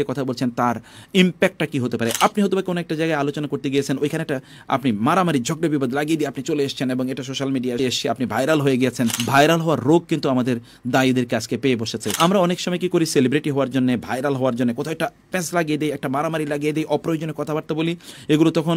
এ কথা বলছেন তার ইম্প্যাক্টটা কি হতে পারে আপনি হয়তো কোনো একটা জায়গায় আলোচনা করতে গিয়েছেন ওইখানে একটা আপনি মারামারি ঝগড়া বিবাদ লাগিয়ে দিয়ে আপনি চলে এসেছেন এবং এটা সোশ্যাল মিডিয়ায় এসে আপনি ভাইরাল হয়ে গেছেন ভাইরাল হওয়ার রোগ কিন্তু আমাদের দায়ীদেরকে আজকে পেয়ে বসেছে আমরা অনেক সময় কি করি সেলিব্রিটি হওয়ার জন্য ভাইরাল হওয়ার জন্য কোথাও একটা প্যাঁচ লাগিয়ে দিই একটা মারামারি লাগিয়ে দিই অপ্রয়োজনীয় কথাবার্তা বলি এগুলো তখন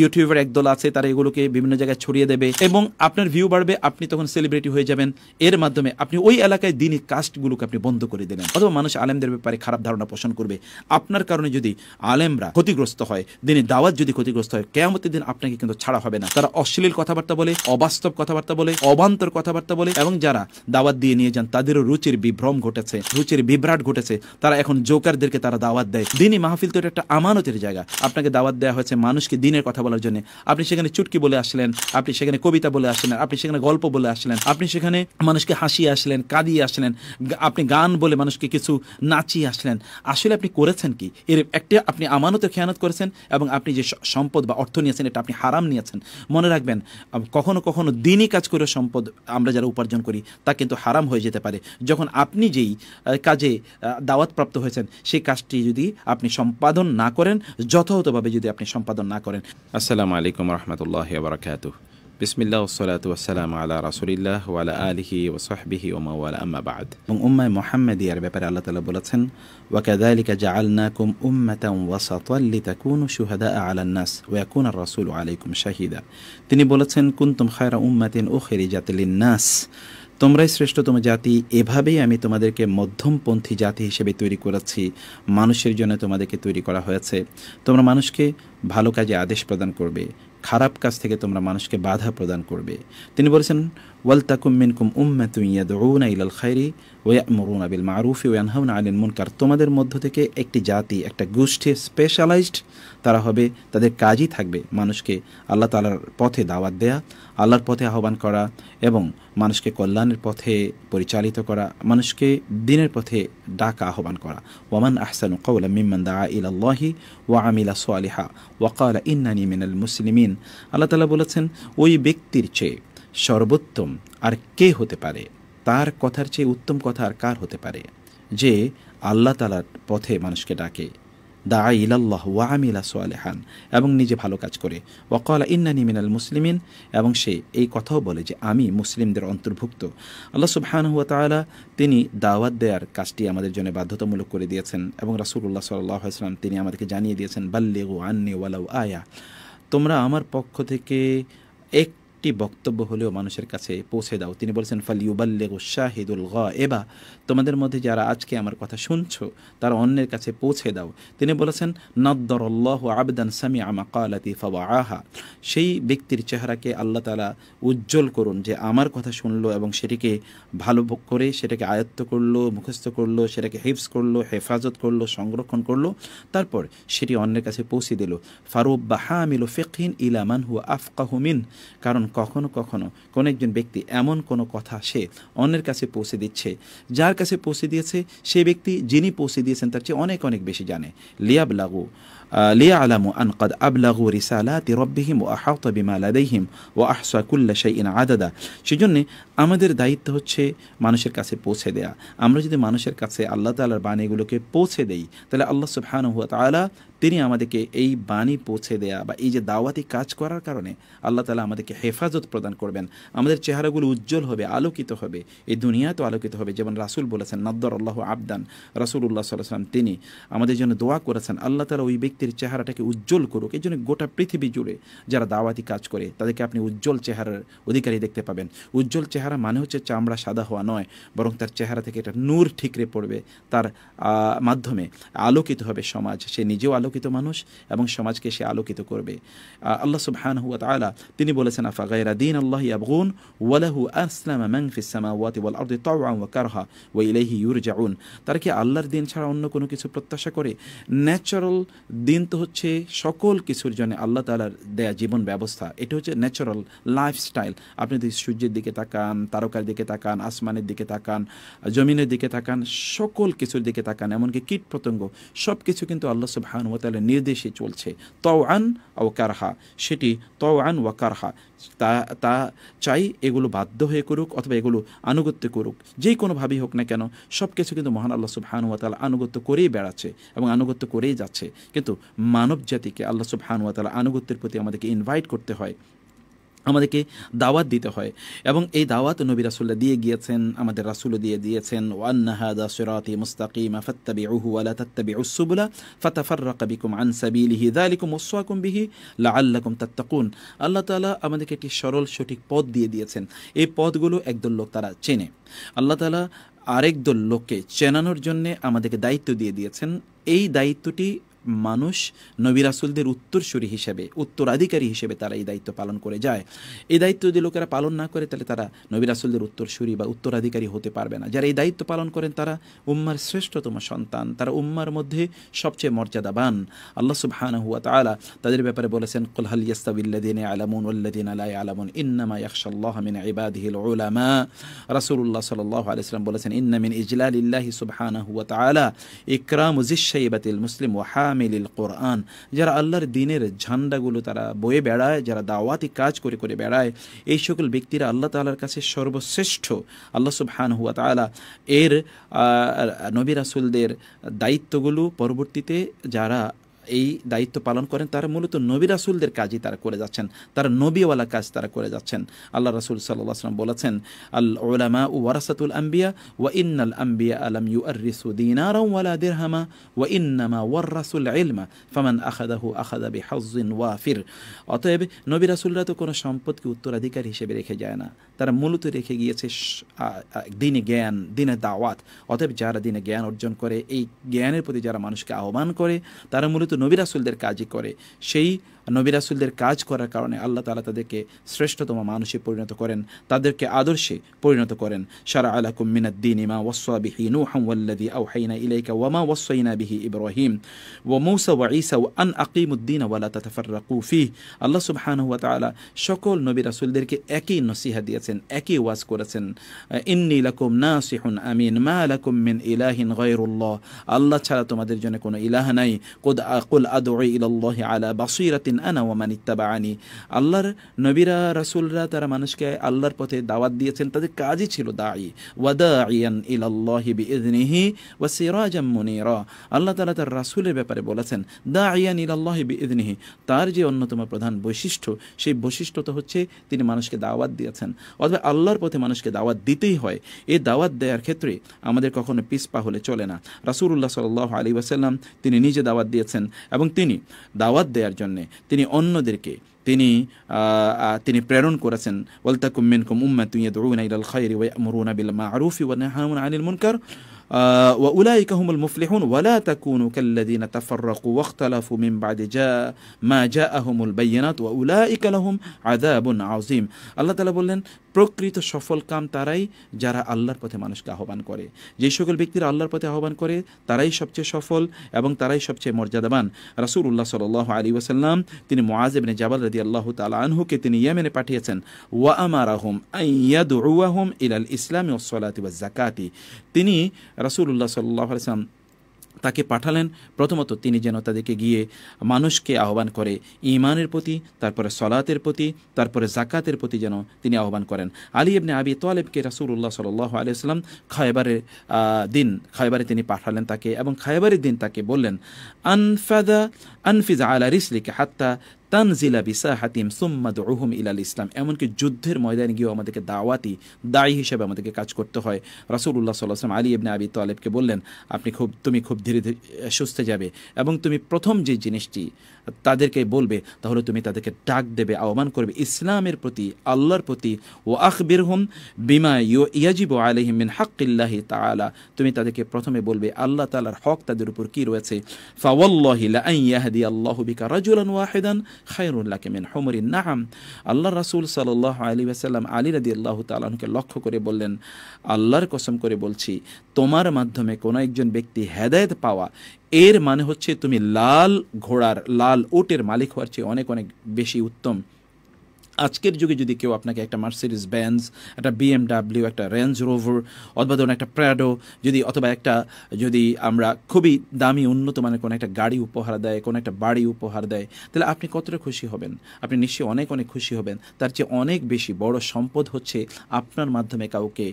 ইউটিউবের একদল আছে তারা এগুলোকে বিভিন্ন জায়গায় ছড়িয়ে দেবে এবং আপনার ভিউ বাড়বে আপনি তখন সেলিব্রিটি হয়ে যাবেন এর মাধ্যমে আপনি ওই এলাকায় দিনই কাস্টগুলোকে আপনি বন্ধ করে দিলেন অথবা মানুষ আলেমদের ব্যাপারে খারাপ ধারণা পোষণ করবে করবে আপনার কারণে যদি আলেমরা ক্ষতিগ্রস্ত হয় দিনে দাওয়াত যদি ক্ষতিগ্রস্ত হয় কেয়ামতের দিন আপনাকে কিন্তু ছাড়া হবে না তারা অশ্লীল কথাবার্তা বলে অবাস্তব কথাবার্তা বলে অবান্তর কথাবার্তা বলে এবং যারা দাওয়াত দিয়ে নিয়ে যান তাদেরও রুচির বিভ্রম ঘটেছে রুচির বিভ্রাট ঘটেছে তারা এখন জোকারদেরকে তারা দাওয়াত দেয় দিনই মাহফিল তো এটা একটা আমানতের জায়গা আপনাকে দাওয়াত দেওয়া হয়েছে মানুষকে দিনের কথা বলার জন্য আপনি সেখানে চুটকি বলে আসলেন আপনি সেখানে কবিতা বলে আসলেন আপনি সেখানে গল্প বলে আসলেন আপনি সেখানে মানুষকে হাসিয়ে আসলেন কাঁদিয়ে আসলেন আপনি গান বলে মানুষকে কিছু নাচিয়ে আসলেন আসলে আপনি করেছেন কি এর একটি আপনি আমানতে খেয়ানত করেছেন এবং আপনি যে সম্পদ বা অর্থ নিয়েছেন এটা আপনি হারাম নিয়েছেন মনে রাখবেন কখনো কখনো দিনই কাজ করে সম্পদ আমরা যারা উপার্জন করি তা কিন্তু হারাম হয়ে যেতে পারে যখন আপনি যেই কাজে দাওয়াতপ্রাপ্ত হয়েছেন সেই কাজটি যদি আপনি সম্পাদন না করেন যথাযথভাবে যদি আপনি সম্পাদন না করেন আসসালামু আলাইকুম রহমতুল্লাহ বারকাত বিসমিল্লা ওসলাত ওয়াসালাম আলা রাসুলিল্লাহ ওয়ালা আলিহি ওসাহবিহি ওমাওয়ালা আম্মাবাদ এবং উম্মায় মোহাম্মদিয়ার ব্যাপারে আল্লাহ তালা বলেছেন ওয়াকাদালিকা জা আলনাকুম উম্মাতাম ওয়াসাতলি তাকুন সুহাদা ওয়া ওয়াকুন আর রসুল আলাইকুম শাহীদা তিনি বলেছেন কুনতুম খায়রা উম্মাতিন ও খেরি জাতিলিন নাস তোমরাই শ্রেষ্ঠতম জাতি এভাবেই আমি তোমাদেরকে মধ্যমপন্থী জাতি হিসেবে তৈরি করেছি মানুষের জন্য তোমাদেরকে তৈরি করা হয়েছে তোমরা মানুষকে ভালো কাজে আদেশ প্রদান করবে খারাপ কাজ থেকে তোমরা মানুষকে বাধা প্রদান করবে তিনি বলেছেন ওয়াল তাকুম মিনকুম উম্মাতুইয়াদউনা ইলাল খায়রি ওয়ামুরুনা বিল মারুফি ওয়ানহাউনা আনিল মুনকার তোমাদের মধ্য থেকে একটি জাতি একটা গোষ্ঠী স্পেশালাইজড তারা হবে তাদের কাজই থাকবে মানুষকে আল্লাহ তালার পথে দাওয়াত দেয়া আল্লাহর পথে আহ্বান করা এবং মানুষকে কল্যাণের পথে পরিচালিত করা মানুষকে দিনের পথে ডাকা আহ্বান করা ওয়ামান আহসানু কৌলা মিম্মান দা ইলাল্লাহি ওয়ামিলা আমিলা সোয়ালিহা ওয়াকালা ইন্নানি মিনাল মুসলিমিন আল্লাহ তালা বলেছেন ওই ব্যক্তির চেয়ে সর্বোত্তম আর কে হতে পারে তার কথার চেয়ে উত্তম কথা আর কার হতে পারে যে আল্লাহ তালার পথে মানুষকে ডাকে দা ইলাল্লাহ ওয়া সোয়ালেহান এবং নিজে ভালো কাজ করে ওয়াকালা ইন্নানি মিনাল মুসলিমিন এবং সে এই কথাও বলে যে আমি মুসলিমদের অন্তর্ভুক্ত আল্লাহ সুবহান হুয়া তালা তিনি দাওয়াত দেয়ার কাজটি আমাদের জন্য বাধ্যতামূলক করে দিয়েছেন এবং রাসুল্লাহ সাল্লাহ আসলাম তিনি আমাদেরকে জানিয়ে দিয়েছেন বাল্লেগু আন্নি ওয়ালাউ আয়া তোমরা আমার পক্ষ থেকে এক একটি বক্তব্য হলেও মানুষের কাছে পৌঁছে দাও তিনি বলছেন ফালিউবাল্লে শাহিদুল গ এবা তোমাদের মধ্যে যারা আজকে আমার কথা শুনছো তারা অন্যের কাছে পৌঁছে দাও তিনি বলেছেন নদ্দরল্লাহ আবদান সামি আমা কালাতি ফাওয়া আহা সেই ব্যক্তির চেহারাকে আল্লাহ তালা উজ্জ্বল করুন যে আমার কথা শুনলো এবং সেটিকে ভালো করে সেটাকে আয়ত্ত করলো মুখস্থ করলো সেটাকে হেফস করলো হেফাজত করলো সংরক্ষণ করলো তারপর সেটি অন্যের কাছে পৌঁছে দিল ফারুব বা আমিল ফেকহিন ইলামান হু আফকাহুমিন কারণ কখনো কখনো কোনো একজন ব্যক্তি এমন কোনো কথা সে অন্যের কাছে পৌঁছে দিচ্ছে যার কাছে পৌঁছে দিয়েছে সেই ব্যক্তি যিনি পৌঁছে দিয়েছেন তার চেয়ে অনেক অনেক বেশি জানে লিয়াব লাগু লিয়া আলামু আনকাদ আবলাগু রিসালাতি রব্বিহিম ও আহ বিমা আলাদিম ও আহসাকুল্লা ইন আদাদা সেজন্যে আমাদের দায়িত্ব হচ্ছে মানুষের কাছে পৌঁছে দেয়া আমরা যদি মানুষের কাছে আল্লাহ তালার বাণীগুলোকে পৌঁছে দেই তাহলে আল্লাহ সুবহান হুয়া আলা তিনি আমাদেরকে এই বাণী পৌঁছে দেয়া বা এই যে দাওয়াতি কাজ করার কারণে আল্লাহ তালা আমাদেরকে হেফাজত প্রদান করবেন আমাদের চেহারাগুলো উজ্জ্বল হবে আলোকিত হবে এই দুনিয়া তো আলোকিত হবে যেমন রাসুল বলেছেন নদর আল্লাহ আবদান উল্লাহ সাল্লাম তিনি আমাদের জন্য দোয়া করেছেন আল্লাহ তালা ওই ব্যক্তির চেহারাটাকে উজ্জ্বল করুক এই জন্য গোটা পৃথিবী জুড়ে যারা দাওয়াতি কাজ করে তাদেরকে আপনি উজ্জ্বল চেহারার অধিকারী দেখতে পাবেন উজ্জ্বল চেহারা মানে হচ্ছে চামড়া সাদা হওয়া নয় বরং তার চেহারা থেকে এটা নূর ঠিকরে পড়বে তার মাধ্যমে আলোকিত হবে সমাজ সে নিজেও আলোক আলোকিত মানুষ এবং সমাজকে সে আলোকিত করবে আল্লাহ সুবহান হুয়া তালা তিনি বলেছেন আফা গাইরা দিন আল্লাহ আবগুন ওয়ালাহু আসলাম ম্যাংফিসামা ওয়াতি বল আর্দি তাওয়া ওয়া কারহা ওয়া ইলাইহি ইউরজাউন তারা কি আল্লাহর দিন ছাড়া অন্য কোনো কিছু প্রত্যাশা করে ন্যাচারাল দিন তো হচ্ছে সকল কিছুর জন্য আল্লাহ তালার দেয়া জীবন ব্যবস্থা এটা হচ্ছে ন্যাচারাল লাইফস্টাইল আপনি যদি সূর্যের দিকে তাকান তারকার দিকে তাকান আসমানের দিকে তাকান জমিনের দিকে তাকান সকল কিছুর দিকে তাকান এমনকি কীট পতঙ্গ সব কিছু কিন্তু আল্লাহ সুবহান ওয়া তালা নির্দেশে চলছে আন ও কারহা সেটি তওয়ান ও কারহা তা তা চাই এগুলো বাধ্য হয়ে করুক অথবা এগুলো আনুগত্য করুক যেই কোনোভাবেই হোক না কেন সব কিছু কিন্তু মহান আল্লাহ সুবহানুয়াতালা আনুগত্য করেই বেড়াচ্ছে এবং আনুগত্য করেই যাচ্ছে কিন্তু মানব জাতিকে আল্লাহ সুবহানুয়াতালা আনুগত্যের প্রতি আমাদেরকে ইনভাইট করতে হয় আমাদেরকে দাওয়াত দিতে হয় এবং এই দাওয়াত নবী রাসুল্লাহ দিয়ে গিয়েছেন আমাদের রাসুল দিয়ে দিয়েছেন উহু আলা বিহি লা আল্লাহ আমাদেরকে একটি সরল সঠিক পদ দিয়ে দিয়েছেন এই পদগুলো একদল লোক তারা চেনে আল্লাহ তালা আরেকদল লোককে চেনানোর জন্যে আমাদেরকে দায়িত্ব দিয়ে দিয়েছেন এই দায়িত্বটি মানুষ নবী রাসুলদের উত্তরসূরি হিসেবে উত্তরাধিকারী হিসেবে তারা এই দায়িত্ব পালন করে যায় এই দায়িত্ব যদি লোকেরা পালন না করে তাহলে তারা নবী রাসুলদের উত্তরসূরি বা উত্তরাধিকারী হতে পারবে না যারা এই দায়িত্ব পালন করেন তারা উম্মার শ্রেষ্ঠতম সন্তান তারা উম্মার মধ্যে সবচেয়ে মর্যাদাবান আল্লাহ সুবহান হুয়া তালা তাদের ব্যাপারে বলেছেন কলহাল ইয়াস্তাবিল্লাদিন আলামুন উল্লাদিন আলাই আলামুন ইন্নামা ইয়াকশাল্লাহ মিন ইবাদিহিল উলামা রাসূলুল্লাহ সাল্লাল্লাহু আলাইহি সাল্লাম বলেছেন ইন্না মিন ইজলালিল্লাহি সুবহানাহু ওয়া তাআলা ইকরামু শাইবাতিল মুসলিম ওয়া হামিলিল কোরআন যারা আল্লাহর দিনের ঝান্ডাগুলো তারা বয়ে বেড়ায় যারা দাওয়াতি কাজ করে করে বেড়ায় এই সকল ব্যক্তিরা আল্লাহ তালার কাছে সর্বশ্রেষ্ঠ আল্লাহ সুবহান হুয়া তালা এর নবী রাসুলদের দায়িত্বগুলো পরবর্তীতে যারা এই দায়িত্ব পালন করেন তারা মূলত নবী রাসুলদের কাজই তারা করে যাচ্ছেন তারা নবীওয়ালা কাজ তারা করে যাচ্ছেন আল্লাহ রাসুল সাল্লাম আসলাম বলেছেন আল ওলামা ওয়ারাসাতুল আম্বিয়া ওয়া ইন্নাল আম্বিয়া আলম ইউ আর রিসু দিনারাম ওয়ালা দেরহামা ওয়া ইন্নামা ওয়ার রাসুল ইলমা ফামান আখাদাহু আখাদাবি হাউজিন ওয়াফির অতএব নবী রাসুলরা তো কোনো সম্পদকে উত্তরাধিকার হিসেবে রেখে যায় না তারা মূলত রেখে গিয়েছে দিনে জ্ঞান দিনে দাওয়াত অতএব যারা দিনে জ্ঞান অর্জন করে এই জ্ঞানের প্রতি যারা মানুষকে আহ্বান করে তারা মূলত নবিরাসুলদের কাজই করে সেই নবিরাসুলদের কাজ করার কারণে আল্লাহ তালা তাদেরকে শ্রেষ্ঠতম মানুষে পরিণত করেন তাদেরকে আদর্শে পরিণত করেন সারা আলাকুম মিনাদ্দিন ইমা ওয়াসবিহি নুহাম্লাদি আউহাইনা ইলাইকা ওয়ামা ওয়াসাইনা বিহি ইব্রাহিম ও মৌসা ওয়া ইসা ও আন আকিমুদ্দিন ওয়ালা তাতাফার্রাকু ফি আল্লাহ সুবহান হুয়া তালা সকল নবী রাসুলদেরকে একই নসিহা দিয়েছেন একই ওয়াজ করেছেন ইন্নি লাকুম নাসিহুন আমিন মা লাকুম মিন ইলাহিন গায়রুল্লাহ আল্লাহ ছাড়া তোমাদের জন্য কোনো ইলাহ নাই কুদ আকুল আদউ ইলাল্লাহি আলা বাসিরাতিন আনা ওয়ামান ইত্তাবাআনি আল্লাহর নবীরা রাসুলরা তারা মানুষকে আল্লাহর পথে দাওয়াত দিয়েছেন তাদের কাজই ছিল দায়ী ওয়াদা ইয়ান ও বিইজনিহি ওয়া সিরাজাম মুনিরা আল্লাহ তাআলা তার রাসূলের ব্যাপারে বলেছেন দা ইয়ান ইলাল্লাহি বিইজনিহি তার যে অন্যতম প্রধান বৈশিষ্ট্য সেই বৈশিষ্ট্য তো হচ্ছে তিনি মানুষকে দাওয়াত দিয়েছেন অথবা আল্লাহর পথে মানুষকে দাওয়াত দিতেই হয় এই দাওয়াত দেওয়ার ক্ষেত্রে আমাদের কখনো পিসপা হলে চলে না রাসুল্লাহ সাল আলী ওয়াসাল্লাম তিনি নিজে দাওয়াত দিয়েছেন এবং তিনি দাওয়াত দেওয়ার জন্যে তিনি অন্যদেরকে তিনি তিনি প্রেরণ করেছেন ওয়ালতাকুম মিনকুম উম্মাতুন ইয়াদউনা ইলাল খায়রি ওয়া ইয়ামুরুনা বিল মা'রুফি ওয়া নাহাউনা আনিল মুনকার وأولئك هم المفلحون ولا تكونوا كالذين تفرقوا واختلفوا من بعد جاء ما جاءهم البينات وأولئك لهم عذاب عظيم আল্লাহ তালা বললেন প্রকৃত সফল কাম তারাই যারা আল্লাহর পথে মানুষকে আহ্বান করে যে সকল ব্যক্তিরা আল্লাহর পথে আহ্বান করে তারাই সবচেয়ে সফল এবং তারাই সবচেয়ে মর্যাদাবান রাসুল উল্লাহ সাল আলী ওসাল্লাম তিনি মোয়াজেবনে জাবাল রদি আল্লাহ তালা আনহুকে তিনি ইয়েমেনে পাঠিয়েছেন ওয়া আমার আহম ইয়াদ ইলাল ইসলামী ওসলাতি বা জাকাতি তিনি রাসুল্লাহ সাল্লাহ আলসালাম তাকে পাঠালেন প্রথমত তিনি যেন তাদেরকে গিয়ে মানুষকে আহ্বান করে ইমানের প্রতি তারপরে সলাতের প্রতি তারপরে জাকাতের প্রতি যেন তিনি আহ্বান করেন আলী ইবনে আবি তোয়ালেবকে রাসুল্লাহ সাল্লাহ আলিয়াল্লাম খায়বারের দিন খায়বারে তিনি পাঠালেন তাকে এবং খায়বারের দিন তাকে বললেন আনফাদা আনফিজা আলা রিসলিকে হাত্তা তানজিলা বিসা হাতিম সুম্মাদ রুহুম ইলাল ইসলাম এমনকি যুদ্ধের ময়দানে গিয়েও আমাদেরকে দাওয়াতি দায়ী হিসেবে আমাদেরকে কাজ করতে হয় রাসুল্লাহ সাল্লাহাম আলী ইবনে আবি তালেবকে বললেন আপনি খুব তুমি খুব ধীরে ধীরে সুস্থে যাবে এবং তুমি প্রথম যে জিনিসটি তাদেরকে বলবে তাহলে তুমি তাদেরকে ডাক দেবে আহ্বান করবে ইসলামের প্রতি আল্লাহর প্রতি ও আখবির হুম বিমা ইয়াজিব আলহিম মিন হাক্কিল্লাহি তালা তুমি তাদেরকে প্রথমে বলবে আল্লাহ তালার হক তাদের উপর কি রয়েছে ফাওয়াল্লাহিলাহাদি আল্লাহ বিকা রাজুলান ওয়াহেদান খায়রুল্লাহকে মিন হোমরিন নাহাম আল্লাহ রাসুল সাল্লাহ আলী আসাল্লাম আলী রাদি আল্লাহ তালাহকে লক্ষ্য করে বললেন আল্লাহর কসম করে বলছি তোমার মাধ্যমে কোনো একজন ব্যক্তি হেদায়ত পাওয়া এর মানে হচ্ছে তুমি লাল ঘোড়ার লাল ওটের মালিক হওয়ার চেয়ে অনেক অনেক বেশি উত্তম আজকের যুগে যদি কেউ আপনাকে একটা মার্সিডিস ব্যান্স একটা বিএমডাব্লিউ একটা রেঞ্জ রোভার অথবা ধরুন একটা প্র্যাডো যদি অথবা একটা যদি আমরা খুবই দামি উন্নত মানের কোনো একটা গাড়ি উপহার দেয় কোনো একটা বাড়ি উপহার দেয় তাহলে আপনি কতটা খুশি হবেন আপনি নিশ্চয়ই অনেক অনেক খুশি হবেন তার চেয়ে অনেক বেশি বড় সম্পদ হচ্ছে আপনার মাধ্যমে কাউকে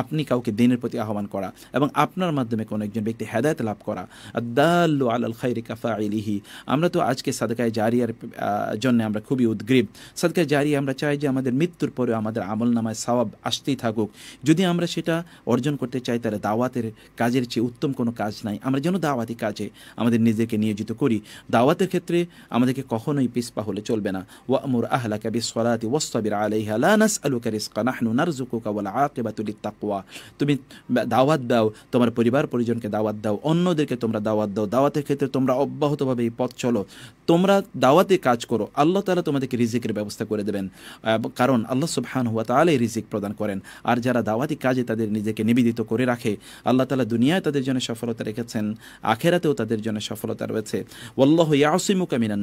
আপনি কাউকে দিনের প্রতি আহ্বান করা এবং আপনার মাধ্যমে কোনো একজন ব্যক্তি হেদায়ত লাভ করা দাল্লু আলাল খাই রেকাফা আলিহি আমরা তো আজকে সাদকায় জারিয়ার জন্য আমরা খুবই উদ্গ্রীব সাদকায় জারি তাই আমরা চাই যে আমাদের মৃত্যুর পরে আমাদের আমল নামায় সওয়াব আসতেই থাকুক যদি আমরা সেটা অর্জন করতে চাই তাহলে দাওয়াতের কাজের চেয়ে উত্তম কোনো কাজ নাই আমরা যেন দাওয়াতি কাজে আমাদের নিজেকে নিয়োজিত করি দাওয়াতের ক্ষেত্রে আমাদেরকে কখনোই পিসপা হলে চলবে না ওয়ামুর আহলা কাবি সলাতি ওয়াস্তাবির আলানাস আলু কারিস কানাহনু নারজুকু কাবল ওয়াল তুলি তাকওয়া তুমি দাওয়াত দাও তোমার পরিবার পরিজনকে দাওয়াত দাও অন্যদেরকে তোমরা দাওয়াত দাও দাওয়াতের ক্ষেত্রে তোমরা অব্যাহতভাবে এই পথ চলো তোমরা দাওয়াতে কাজ করো আল্লাহ তালা তোমাদেরকে রিজিকের ব্যবস্থা করে দেবে দেবেন কারণ আল্লাহ সুবহান হুয়া তালাই রিজিক প্রদান করেন আর যারা দাওয়াতি কাজে তাদের নিজেকে নিবেদিত করে রাখে আল্লাহ তালা দুনিয়ায় তাদের জন্য সফলতা রেখেছেন আখেরাতেও তাদের জন্য সফলতা রয়েছে ওল্লাহ ইয়াসিমুকা মিনান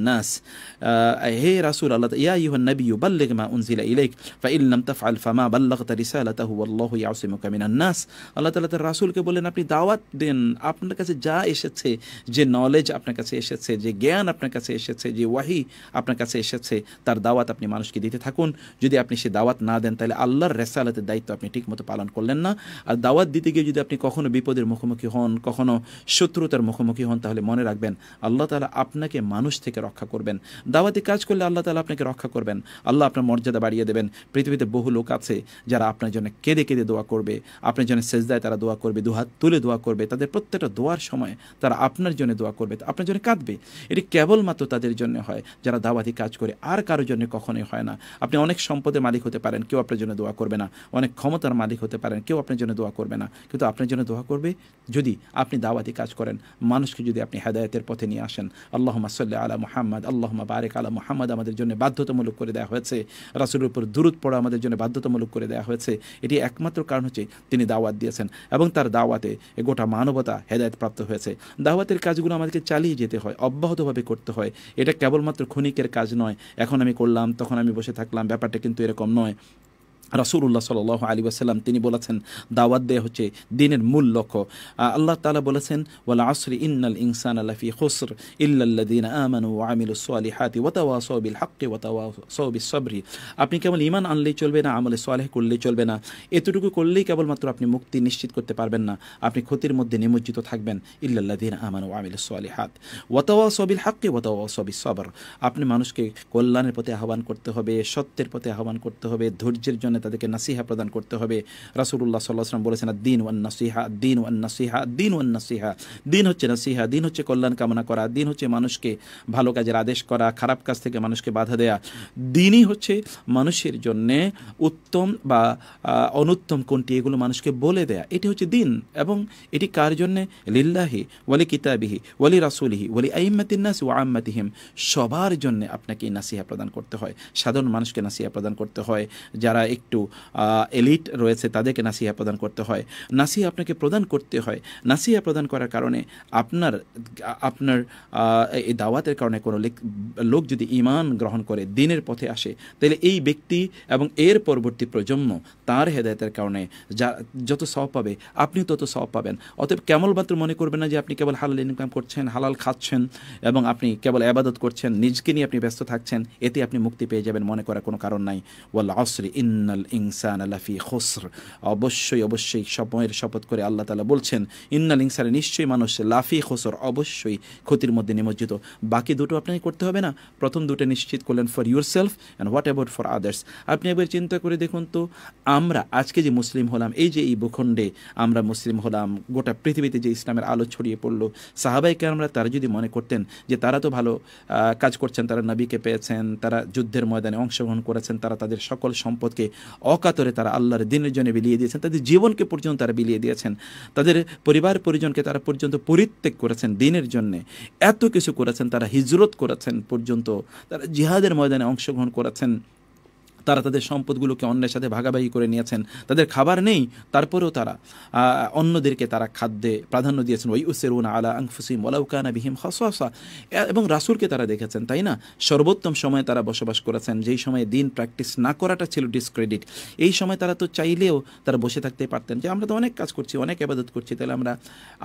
হে রাসুল আল্লাহ ইয়া ইহ নবী বাল্লিগ মা উনজিলা ইলাইক ফা ইল্লাম তাফআল ফামা বাল্লাগতা রিসালাতাহু ওয়াল্লাহু ইয়াসিমুকা মিনান নাস আল্লাহ তাআলা তার রাসূলকে বলেন আপনি দাওয়াত দেন আপনার কাছে যা এসেছে যে নলেজ আপনার কাছে এসেছে যে জ্ঞান আপনার কাছে এসেছে যে ওয়াহি আপনার কাছে এসেছে তার দাওয়াত আপনি মানুষ মানুষকে দিতে থাকুন যদি আপনি সে দাওয়াত না দেন তাহলে আল্লাহর রেসালাতের দায়িত্ব আপনি ঠিকমতো পালন করলেন না আর দাওয়াত দিতে গিয়ে যদি আপনি কখনো বিপদের মুখোমুখি হন কখনো শত্রুতার মুখোমুখি হন তাহলে মনে রাখবেন আল্লাহ তালা আপনাকে মানুষ থেকে রক্ষা করবেন দাওয়াতি কাজ করলে আল্লাহ তালা আপনাকে রক্ষা করবেন আল্লাহ আপনার মর্যাদা বাড়িয়ে দেবেন পৃথিবীতে বহু লোক আছে যারা আপনার জন্য কেঁদে কেঁদে দোয়া করবে আপনার জন্য সেজদায় তারা দোয়া করবে দুহাত তুলে দোয়া করবে তাদের প্রত্যেকটা দোয়ার সময় তারা আপনার জন্য দোয়া করবে আপনার জন্য কাঁদবে এটি কেবলমাত্র তাদের জন্য হয় যারা দাওয়াতি কাজ করে আর কারোর জন্য কখনোই হয় হয় না আপনি অনেক সম্পদের মালিক হতে পারেন কেউ আপনার জন্য দোয়া করবে না অনেক ক্ষমতার মালিক হতে পারেন কেউ আপনার জন্য দোয়া করবে না কিন্তু আপনার জন্য দোয়া করবে যদি আপনি দাওয়াতি কাজ করেন মানুষকে যদি আপনি হেদায়তের পথে নিয়ে আসেন আল্লাহ সাল্লাহ আলা মোহাম্মদ আল্লাহ বারেক আলা মোহাম্মদ আমাদের জন্য বাধ্যতামূলক করে দেওয়া হয়েছে রাসুলের উপর দূরত পড়া আমাদের জন্য বাধ্যতামূলক করে দেওয়া হয়েছে এটি একমাত্র কারণ হচ্ছে তিনি দাওয়াত দিয়েছেন এবং তার দাওয়াতে গোটা মানবতা হেদায়ত প্রাপ্ত হয়েছে দাওয়াতের কাজগুলো আমাদেরকে চালিয়ে যেতে হয় অব্যাহতভাবে করতে হয় এটা কেবলমাত্র ক্ষণিকের কাজ নয় এখন আমি করলাম তখন আমি বসে থাকলাম ব্যাপারটা কিন্তু এরকম নয় রাসুল্লাহ সাল আলী আসাল্লাম তিনি বলেছেন দাওয়াত দেয়া হচ্ছে দিনের মূল লক্ষ্য আল্লাহ তালা বলেছেন ওয়ালা আসরি ইন্নাল ইনসান আলাফি হসর ইল্লাদিন আমানু আমিল সোয়ালি হাতি ওয়াতাওয়া সৌবিল হাক্কে ওয়াতাওয়া সৌবি সবরি আপনি কেবল ইমান আনলেই চলবে না আমলে সোয়ালেহ করলেই চলবে না এতটুকু করলেই কেবলমাত্র আপনি মুক্তি নিশ্চিত করতে পারবেন না আপনি ক্ষতির মধ্যে নিমজ্জিত থাকবেন আমান আমানু আমিল সোয়ালি হাত ওয়াতাওয়া সবিল হাক্কে ওয়াতাওয়া সবি সবর আপনি মানুষকে কল্যাণের পথে আহ্বান করতে হবে সত্যের পথে আহ্বান করতে হবে ধৈর্যের জন্য তাদেরকে নাসিহা প্রদান করতে হবে রাসুল্লাহ সাল্লাহাম বলেছেন দিন ওয়ান নাসিহা দিন ওয়ান নাসিহা দিন ওয়ান নাসিহা দিন হচ্ছে নাসিহা দিন হচ্ছে কল্যাণ কামনা করা দিন হচ্ছে মানুষকে ভালো কাজের আদেশ করা খারাপ কাজ থেকে মানুষকে বাধা দেয়া দিনই হচ্ছে মানুষের জন্যে উত্তম বা অনুত্তম কোনটি এগুলো মানুষকে বলে দেয়া এটি হচ্ছে দিন এবং এটি কার জন্যে লিল্লাহি ওয়ালি কিতাবিহি ওয়ালি রাসুলিহি ওয়ালি আইম্মাতিন্নাস ও আম্মাতিহিম সবার জন্য আপনাকে নাসিহা প্রদান করতে হয় সাধারণ মানুষকে নাসিহা প্রদান করতে হয় যারা এক একটু এলিট রয়েছে তাদেরকে নাসিহা প্রদান করতে হয় নাসিহা আপনাকে প্রদান করতে হয় নাসিহা প্রদান করার কারণে আপনার আপনার এই দাওয়াতের কারণে কোনো লোক যদি ইমান গ্রহণ করে দিনের পথে আসে তাহলে এই ব্যক্তি এবং এর পরবর্তী প্রজন্ম তার হেদায়তের কারণে যা যত সব পাবে আপনিও তত সব পাবেন অতএব কেমলমাত্র মনে করবেন না যে আপনি কেবল হালাল ইনকাম করছেন হালাল খাচ্ছেন এবং আপনি কেবল আবাদত করছেন নিজকে নিয়ে আপনি ব্যস্ত থাকছেন এতে আপনি মুক্তি পেয়ে যাবেন মনে করার কোনো কারণ নাই ওয়াল্লা আসরি ইন্ন ইন্নাল ইনসান আলাফি খসর অবশ্যই অবশ্যই সময়ের শপথ করে আল্লাহ তালা বলছেন ইন্নাল ইনসান নিশ্চয়ই মানুষ লাফি খসর অবশ্যই ক্ষতির মধ্যে নিমজ্জিত বাকি দুটো আপনাকে করতে হবে না প্রথম দুটো নিশ্চিত করলেন for yourself and what about for others আপনি একবার চিন্তা করে দেখুন তো আমরা আজকে যে মুসলিম হলাম এই যে এই ভূখণ্ডে আমরা মুসলিম হলাম গোটা পৃথিবীতে যে ইসলামের আলো ছড়িয়ে পড়লো সাহাবাইকে আমরা তারা যদি মনে করতেন যে তারা তো ভালো কাজ করছেন তারা নবীকে পেয়েছেন তারা যুদ্ধের ময়দানে অংশগ্রহণ করেছেন তারা তাদের সকল সম্পদকে অকাতরে তারা আল্লাহর দিনের জন্য বিলিয়ে দিয়েছেন তাদের জীবনকে পর্যন্ত তারা বিলিয়ে দিয়েছেন তাদের পরিবার পরিজনকে তারা পর্যন্ত পরিত্যাগ করেছেন দিনের জন্য এত কিছু করেছেন তারা হিজরত করেছেন পর্যন্ত তারা জিহাদের ময়দানে অংশগ্রহণ করেছেন তারা তাদের সম্পদগুলোকে অন্যের সাথে ভাগাভাগি করে নিয়েছেন তাদের খাবার নেই তারপরেও তারা অন্যদেরকে তারা খাদ্যে প্রাধান্য দিয়েছেন ওই উসের উন আলা আংফুসি মলাউকানা বিহিম হসা এবং রাসুলকে তারা দেখেছেন তাই না সর্বোত্তম সময়ে তারা বসবাস করেছেন যেই সময়ে দিন প্র্যাকটিস না করাটা ছিল ডিসক্রেডিট এই সময় তারা তো চাইলেও তারা বসে থাকতে পারতেন যে আমরা তো অনেক কাজ করছি অনেক আবাদত করছি তাহলে আমরা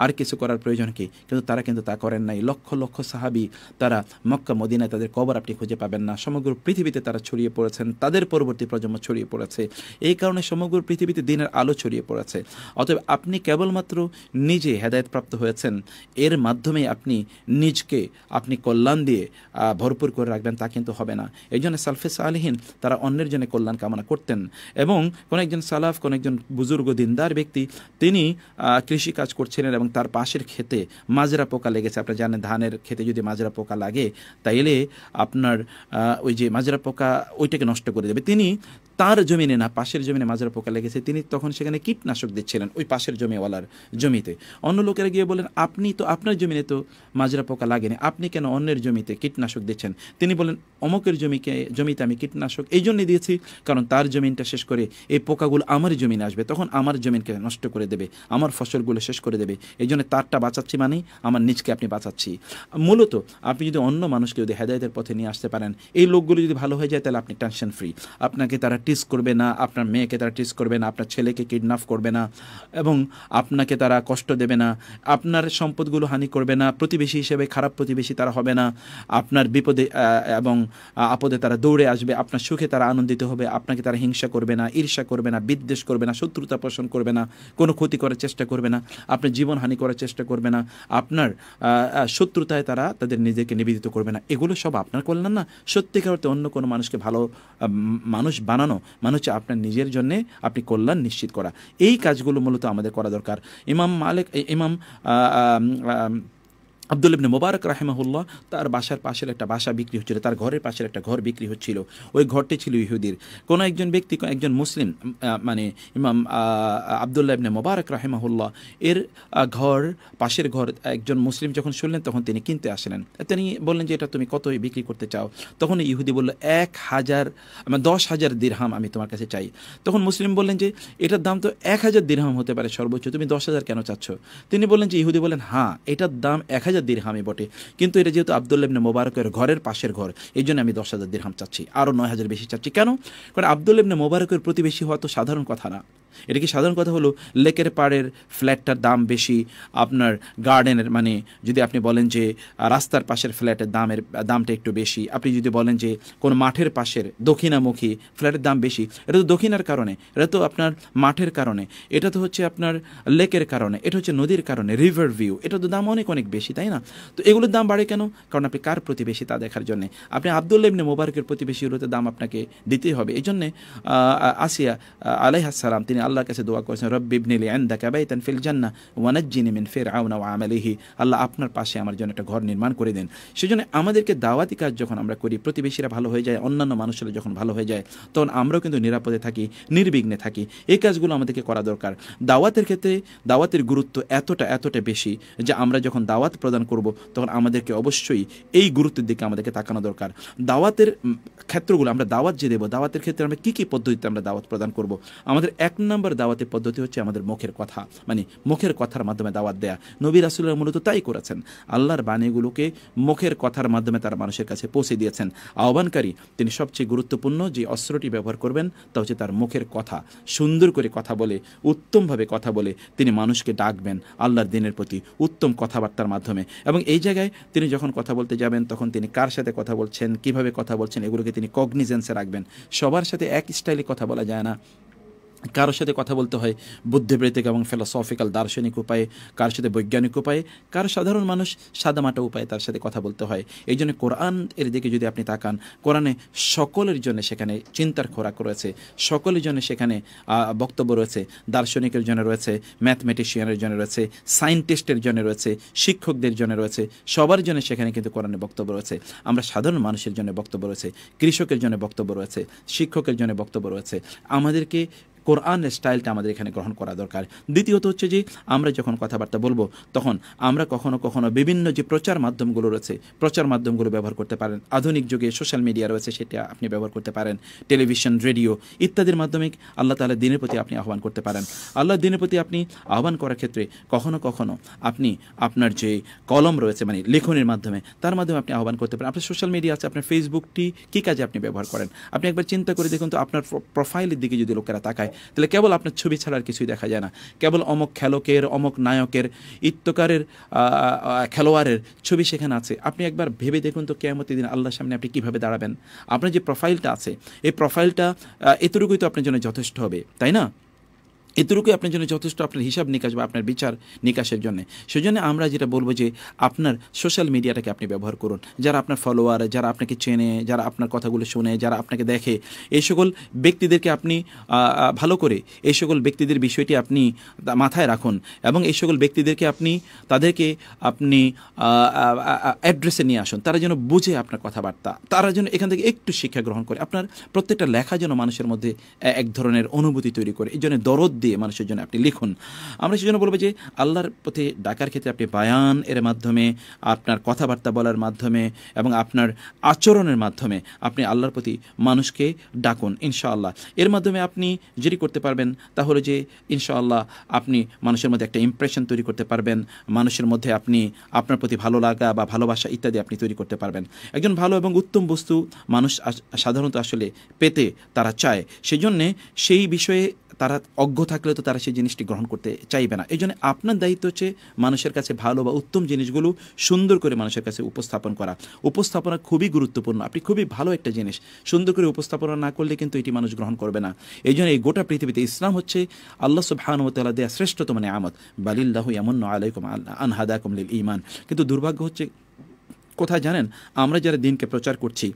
আর কিছু করার প্রয়োজন কি কিন্তু তারা কিন্তু তা করেন নাই লক্ষ লক্ষ সাহাবি তারা মক্কা মদিনায় তাদের কবর আপনি খুঁজে পাবেন না সমগ্র পৃথিবীতে তারা ছড়িয়ে পড়েছেন তাদের যুগের পরবর্তী প্রজন্ম ছড়িয়ে পড়েছে এই কারণে সমগ্র পৃথিবীতে দিনের আলো ছড়িয়ে পড়েছে অতএব আপনি কেবলমাত্র নিজে প্রাপ্ত হয়েছেন এর মাধ্যমে আপনি নিজকে আপনি কল্যাণ দিয়ে ভরপুর করে রাখবেন তা কিন্তু হবে না এই জন্য সালফেস আলহীন তারা অন্যের জন্য কল্যাণ কামনা করতেন এবং কোনো একজন সালাফ কোনো একজন বুজুর্গ দিনদার ব্যক্তি তিনি কৃষি কাজ করছিলেন এবং তার পাশের খেতে মাজরা পোকা লেগেছে আপনি জানেন ধানের খেতে যদি মাজরা পোকা লাগে তাইলে আপনার ওই যে মাজরা পোকা ওইটাকে নষ্ট করে দেবে Betul ni তার জমিনে না পাশের জমিনে মাজরা পোকা লেগেছে তিনি তখন সেখানে কীটনাশক দিচ্ছিলেন ওই পাশের জমিওয়ালার জমিতে অন্য লোকেরা গিয়ে বলেন আপনি তো আপনার জমিনে তো মাজরা পোকা লাগেনি আপনি কেন অন্যের জমিতে কীটনাশক দিচ্ছেন তিনি বলেন অমকের জমিকে জমিতে আমি কীটনাশক এই জন্যে দিয়েছি কারণ তার জমিনটা শেষ করে এই পোকাগুলো আমার জমিনে আসবে তখন আমার জমিনকে নষ্ট করে দেবে আমার ফসলগুলো শেষ করে দেবে এই জন্য তারটা বাঁচাচ্ছি মানে আমার নিজকে আপনি বাঁচাচ্ছি মূলত আপনি যদি অন্য মানুষকে যদি হেদায়তের পথে নিয়ে আসতে পারেন এই লোকগুলো যদি ভালো হয়ে যায় তাহলে আপনি টেনশন ফ্রি আপনাকে তারা টিস করবে না আপনার মেয়েকে তারা টিস করবে না আপনার ছেলেকে কিডন্যাপ করবে না এবং আপনাকে তারা কষ্ট দেবে না আপনার সম্পদগুলো হানি করবে না প্রতিবেশী হিসেবে খারাপ প্রতিবেশী তারা হবে না আপনার বিপদে এবং আপদে তারা দৌড়ে আসবে আপনার সুখে তারা আনন্দিত হবে আপনাকে তারা হিংসা করবে না ঈর্ষা করবে না বিদ্বেষ করবে না শত্রুতা পোষণ করবে না কোনো ক্ষতি করার চেষ্টা করবে না আপনার জীবন হানি করার চেষ্টা করবে না আপনার শত্রুতায় তারা তাদের নিজেকে নিবেদিত করবে না এগুলো সব আপনার কল্যাণ না সত্যিকার অর্থে অন্য কোনো মানুষকে ভালো মানুষ বানানো মানে হচ্ছে আপনার নিজের জন্য আপনি কল্যাণ নিশ্চিত করা এই কাজগুলো মূলত আমাদের করা দরকার ইমাম মালিক ইমাম আব্দুল ইবনে মোবারক রাহেমাহুল্লাহ তার বাসার পাশের একটা বাসা বিক্রি হচ্ছিল তার ঘরের পাশের একটা ঘর বিক্রি হচ্ছিল ওই ঘরটি ছিল ইহুদির কোনো একজন ব্যক্তি একজন মুসলিম মানে ইমাম আবদুল্লাহ ইবনে মোবারক রাহেমাহুল্লাহ এর ঘর পাশের ঘর একজন মুসলিম যখন শুনলেন তখন তিনি কিনতে আসলেন তিনি বললেন যে এটা তুমি কতই বিক্রি করতে চাও তখন ইহুদি বলল এক হাজার মানে দশ হাজার দীর্হাম আমি তোমার কাছে চাই তখন মুসলিম বললেন যে এটার দাম তো এক হাজার দীর্হাম হতে পারে সর্বোচ্চ তুমি দশ হাজার কেন চাচ্ছ তিনি বললেন যে ইহুদি বললেন হ্যাঁ এটার দাম এক হাজার হাজার হামি বটে কিন্তু এটা যেহেতু আবদুল্লাহ ইবনে মোবারকের ঘরের পাশের ঘর এই জন্য আমি দশ হাজার হাম চাচ্ছি আরও নয় হাজার বেশি চাচ্ছি কেন কারণ আবদুল্লাহ ইবনে মোবারকের প্রতিবেশী হওয়া তো সাধারণ কথা না এটা কি সাধারণ কথা হলো লেকের পাড়ের ফ্ল্যাটটার দাম বেশি আপনার গার্ডেনের মানে যদি আপনি বলেন যে রাস্তার পাশের ফ্ল্যাটের দামের দামটা একটু বেশি আপনি যদি বলেন যে কোন মাঠের পাশের দক্ষিণামুখী ফ্ল্যাটের দাম বেশি এটা তো দক্ষিণার কারণে এটা তো আপনার মাঠের কারণে এটা তো হচ্ছে আপনার লেকের কারণে এটা হচ্ছে নদীর কারণে রিভার ভিউ এটা তো দাম অনেক অনেক বেশি তাই না তো এগুলোর দাম বাড়ে কেন কারণ আপনি কার প্রতিবেশী তা দেখার জন্য আপনি আবদুল্লা ইবনে মোবারকের প্রতিবেশী হলোতে দাম আপনাকে দিতেই হবে এই জন্যে আসিয়া আলাইহাসালাম তিনি আল্লাহর কাছে দোয়া করেছেন রব্বিবনিলি এন্দাকা বাইতান ফিল জান্না ওয়ানাজ্জিনি মিন ফের আউনা আমালিহি আল্লাহ আপনার পাশে আমার জন্য একটা ঘর নির্মাণ করে দেন সেজন্য আমাদেরকে দাওয়াতি কাজ যখন আমরা করি প্রতিবেশীরা ভালো হয়ে যায় অন্যান্য মানুষেরা যখন ভালো হয়ে যায় তখন আমরাও কিন্তু নিরাপদে থাকি নির্বিঘ্নে থাকি এই কাজগুলো আমাদেরকে করা দরকার দাওয়াতের ক্ষেত্রে দাওয়াতের গুরুত্ব এতটা এতটা বেশি যে আমরা যখন দাওয়াত প্রদান করব তখন আমাদেরকে অবশ্যই এই গুরুত্বের দিকে আমাদেরকে তাকানো দরকার দাওয়াতের ক্ষেত্রগুলো আমরা দাওয়াত যে দেবো দাওয়াতের ক্ষেত্রে আমরা কী কী পদ্ধতিতে আমরা দাওয়াত প্রদান করব আমাদের এক নাম্বার দাওয়াতি পদ্ধতি হচ্ছে আমাদের মুখের কথা মানে মুখের কথার মাধ্যমে দাওয়াত দেয়া নবী রাসুল্লাহ মূলত তাই করেছেন আল্লাহর বাণীগুলোকে মুখের কথার মাধ্যমে তার মানুষের কাছে পৌঁছে দিয়েছেন আহ্বানকারী তিনি সবচেয়ে গুরুত্বপূর্ণ যে অস্ত্রটি ব্যবহার করবেন তা হচ্ছে তার মুখের কথা সুন্দর করে কথা বলে উত্তমভাবে কথা বলে তিনি মানুষকে ডাকবেন আল্লাহর দিনের প্রতি উত্তম কথাবার্তার মাধ্যমে এবং এই জায়গায় তিনি যখন কথা বলতে যাবেন তখন তিনি কার সাথে কথা বলছেন কিভাবে কথা বলছেন এগুলোকে তিনি কগনিজেন্সে রাখবেন সবার সাথে এক স্টাইলে কথা বলা যায় না কারোর সাথে কথা বলতে হয় বুদ্ধিবৃত্তিক এবং ফিলোসফিক্যাল দার্শনিক উপায়ে কারোর সাথে বৈজ্ঞানিক উপায়ে কার সাধারণ মানুষ সাদামাটা উপায়ে তার সাথে কথা বলতে হয় এই জন্য কোরআন এর দিকে যদি আপনি তাকান কোরআনে সকলের জন্য সেখানে চিন্তার খোরাক রয়েছে সকলের জন্য সেখানে বক্তব্য রয়েছে দার্শনিকের জন্য রয়েছে ম্যাথমেটিশিয়ানের জন্য রয়েছে সায়েন্টিস্টের জন্য রয়েছে শিক্ষকদের জন্য রয়েছে সবার জন্য সেখানে কিন্তু কোরআনে বক্তব্য রয়েছে আমরা সাধারণ মানুষের জন্য বক্তব্য রয়েছে কৃষকের জন্য বক্তব্য রয়েছে শিক্ষকের জন্য বক্তব্য রয়েছে আমাদেরকে কোরআন স্টাইলটা আমাদের এখানে গ্রহণ করা দরকার দ্বিতীয়ত হচ্ছে যে আমরা যখন কথাবার্তা বলবো তখন আমরা কখনো কখনো বিভিন্ন যে প্রচার মাধ্যমগুলো রয়েছে প্রচার মাধ্যমগুলো ব্যবহার করতে পারেন আধুনিক যুগে সোশ্যাল মিডিয়া রয়েছে সেটা আপনি ব্যবহার করতে পারেন টেলিভিশন রেডিও ইত্যাদির মাধ্যমে আল্লাহ তালা দিনের প্রতি আপনি আহ্বান করতে পারেন আল্লাহ দিনের প্রতি আপনি আহ্বান করার ক্ষেত্রে কখনো কখনো আপনি আপনার যে কলম রয়েছে মানে লেখনের মাধ্যমে তার মাধ্যমে আপনি আহ্বান করতে পারেন আপনার সোশ্যাল মিডিয়া আছে আপনার ফেসবুকটি কী কাজে আপনি ব্যবহার করেন আপনি একবার চিন্তা করে দেখুন তো আপনার প্রোফাইলের দিকে যদি লোকেরা তাকায় তাহলে কেবল আপনার ছবি ছাড়া আর কিছুই দেখা যায় না কেবল অমক খেলকের অমক নায়কের ইত্যকারের খেলোয়াড়ের ছবি সেখানে আছে আপনি একবার ভেবে দেখুন তো কেমতি দিন আল্লাহর সামনে আপনি কিভাবে দাঁড়াবেন আপনার যে প্রোফাইলটা আছে এই প্রোফাইলটা এতটুকুই তো আপনার জন্য যথেষ্ট হবে তাই না এতটুকুই আপনার জন্য যথেষ্ট আপনার হিসাব নিকাশ বা আপনার বিচার নিকাশের জন্য সেজন্য আমরা যেটা বলবো যে আপনার সোশ্যাল মিডিয়াটাকে আপনি ব্যবহার করুন যারা আপনার ফলোয়ার যারা আপনাকে চেনে যারা আপনার কথাগুলো শোনে যারা আপনাকে দেখে এই সকল ব্যক্তিদেরকে আপনি ভালো করে এই সকল ব্যক্তিদের বিষয়টি আপনি মাথায় রাখুন এবং এই সকল ব্যক্তিদেরকে আপনি তাদেরকে আপনি অ্যাড্রেসে নিয়ে আসুন তারা যেন বুঝে আপনার কথাবার্তা তারা যেন এখান থেকে একটু শিক্ষা গ্রহণ করে আপনার প্রত্যেকটা লেখা যেন মানুষের মধ্যে এক ধরনের অনুভূতি তৈরি করে এই জন্য দরদ দিয়ে মানুষের জন্য আপনি লিখুন আমরা সেজন্য বলবো যে আল্লাহর পথে ডাকার ক্ষেত্রে আপনি বায়ান এর মাধ্যমে আপনার কথাবার্তা বলার মাধ্যমে এবং আপনার আচরণের মাধ্যমে আপনি আল্লাহর প্রতি মানুষকে ডাকুন ইনশাআল্লাহ এর মাধ্যমে আপনি যেটি করতে পারবেন তাহলে যে ইনশাআল্লাহ আপনি মানুষের মধ্যে একটা ইমপ্রেশন তৈরি করতে পারবেন মানুষের মধ্যে আপনি আপনার প্রতি ভালো লাগা বা ভালোবাসা ইত্যাদি আপনি তৈরি করতে পারবেন একজন ভালো এবং উত্তম বস্তু মানুষ সাধারণত আসলে পেতে তারা চায় সেজন্যে সেই বিষয়ে তারা অজ্ঞ থাকলে তো তারা সেই জিনিসটি গ্রহণ করতে চাইবে না এই জন্য আপনার দায়িত্ব হচ্ছে মানুষের কাছে ভালো বা উত্তম জিনিসগুলো সুন্দর করে মানুষের কাছে উপস্থাপন করা উপস্থাপনা খুবই গুরুত্বপূর্ণ আপনি খুবই ভালো একটা জিনিস সুন্দর করে উপস্থাপনা না করলে কিন্তু এটি মানুষ গ্রহণ করবে না এই জন্য এই গোটা পৃথিবীতে ইসলাম হচ্ছে আল্লাহ সুবাহানুতাল্লাহ দেয়া শ্রেষ্ঠতম আমদ বালিল্লাহ এমন আলাইকুম আনহাদা কমলিল ইমান কিন্তু দুর্ভাগ্য হচ্ছে কোথায় জানেন আমরা যারা দিনকে প্রচার করছি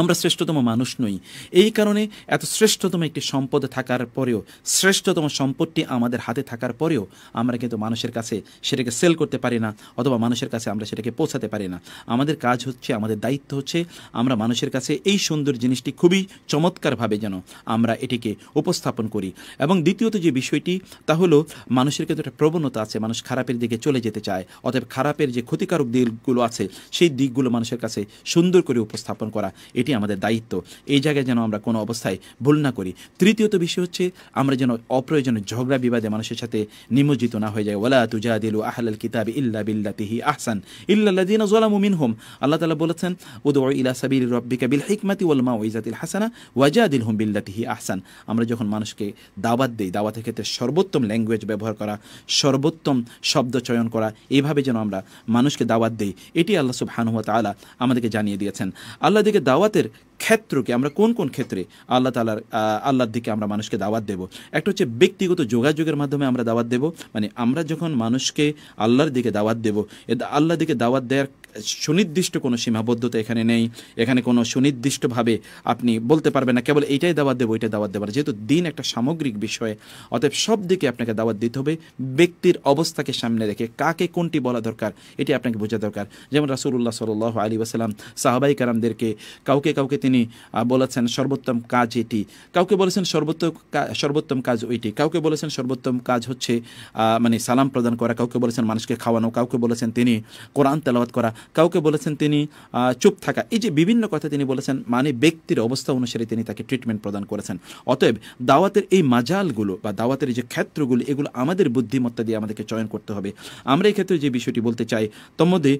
আমরা শ্রেষ্ঠতম মানুষ নই এই কারণে এত শ্রেষ্ঠতম একটি সম্পদে থাকার পরেও শ্রেষ্ঠতম সম্পদটি আমাদের হাতে থাকার পরেও আমরা কিন্তু মানুষের কাছে সেটাকে সেল করতে পারি না অথবা মানুষের কাছে আমরা সেটাকে পৌঁছাতে পারি না আমাদের কাজ হচ্ছে আমাদের দায়িত্ব হচ্ছে আমরা মানুষের কাছে এই সুন্দর জিনিসটি খুবই চমৎকারভাবে যেন আমরা এটিকে উপস্থাপন করি এবং দ্বিতীয়ত যে বিষয়টি তা হলো মানুষের কিন্তু একটা প্রবণতা আছে মানুষ খারাপের দিকে চলে যেতে চায় অতএব খারাপের যে ক্ষতিকারক দিকগুলো আছে সেই দিকগুলো মানুষের কাছে সুন্দর করে উপস্থাপন করা এটি আমাদের দায়িত্ব এই জায়গায় যেন আমরা কোনো অবস্থায় ভুল না করি তৃতীয়ত বিষয় হচ্ছে আমরা যেন অপ্রয়োজনীয় ঝগড়া বিবাদে মানুষের সাথে নিমজ্জিত না হয়ে যায় ওলা দিলু তুজাদিলু আল কিতাব ইল্লা তিহি আহসান ইল্লাল্লাযিন যালামু হোম আল্লাহ তালা বলেছেন উদউ ইলা সাবিলি রব্বিকা বিল হিকমাতি মা ওইজাতিল হাসানা বিল্লা তিহি আহসান আমরা যখন মানুষকে দাওয়াত দিই দাওয়াতের ক্ষেত্রে সর্বোত্তম ল্যাঙ্গুয়েজ ব্যবহার করা সর্বোত্তম শব্দ চয়ন করা এইভাবে যেন আমরা মানুষকে দাওয়াত দিই এটি আল্লাহ সুবহানাহু ওয়া তাআলা আমাদেরকে জানিয়ে দিয়েছেন আল্লাহ দিকে দাওয়াত দাওয়াতের ক্ষেত্রকে আমরা কোন কোন ক্ষেত্রে আল্লাহ তালার আল্লাহর দিকে আমরা মানুষকে দাওয়াত দেব একটা হচ্ছে ব্যক্তিগত যোগাযোগের মাধ্যমে আমরা দাওয়াত দেব মানে আমরা যখন মানুষকে আল্লাহর দিকে দাওয়াত দেব আল্লাহর দিকে দাওয়াত দেওয়ার সুনির্দিষ্ট কোনো সীমাবদ্ধতা এখানে নেই এখানে কোনো সুনির্দিষ্টভাবে আপনি বলতে পারবেন না কেবল এইটাই দাওয়াত দেবো এটাই দাওয়াত দেবার যেহেতু দিন একটা সামগ্রিক বিষয় অতএব সব দিকে আপনাকে দাওয়াত দিতে হবে ব্যক্তির অবস্থাকে সামনে রেখে কাকে কোনটি বলা দরকার এটি আপনাকে বোঝা দরকার যেমন রাসুল্লাহ সাল আলী আসালাম সাহাবাই কারামদেরকে কাউকে কাউকে তিনি বলেছেন সর্বোত্তম কাজ এটি কাউকে বলেছেন সর্বোত্তম সর্বোত্তম কাজ ওইটি কাউকে বলেছেন সর্বোত্তম কাজ হচ্ছে মানে সালাম প্রদান করা কাউকে বলেছেন মানুষকে খাওয়ানো কাউকে বলেছেন তিনি কোরআন তেলাওয়াত করা কাউকে বলেছেন তিনি চুপ থাকা এই যে বিভিন্ন কথা তিনি বলেছেন মানে ব্যক্তির অবস্থা অনুসারে তিনি তাকে ট্রিটমেন্ট প্রদান করেছেন অতএব দাওয়াতের এই মাজালগুলো বা দাওয়াতের যে ক্ষেত্রগুলো এগুলো আমাদের বুদ্ধিমত্তা দিয়ে আমাদেরকে চয়ন করতে হবে আমরা এই ক্ষেত্রে যে বিষয়টি বলতে চাই তোমাদের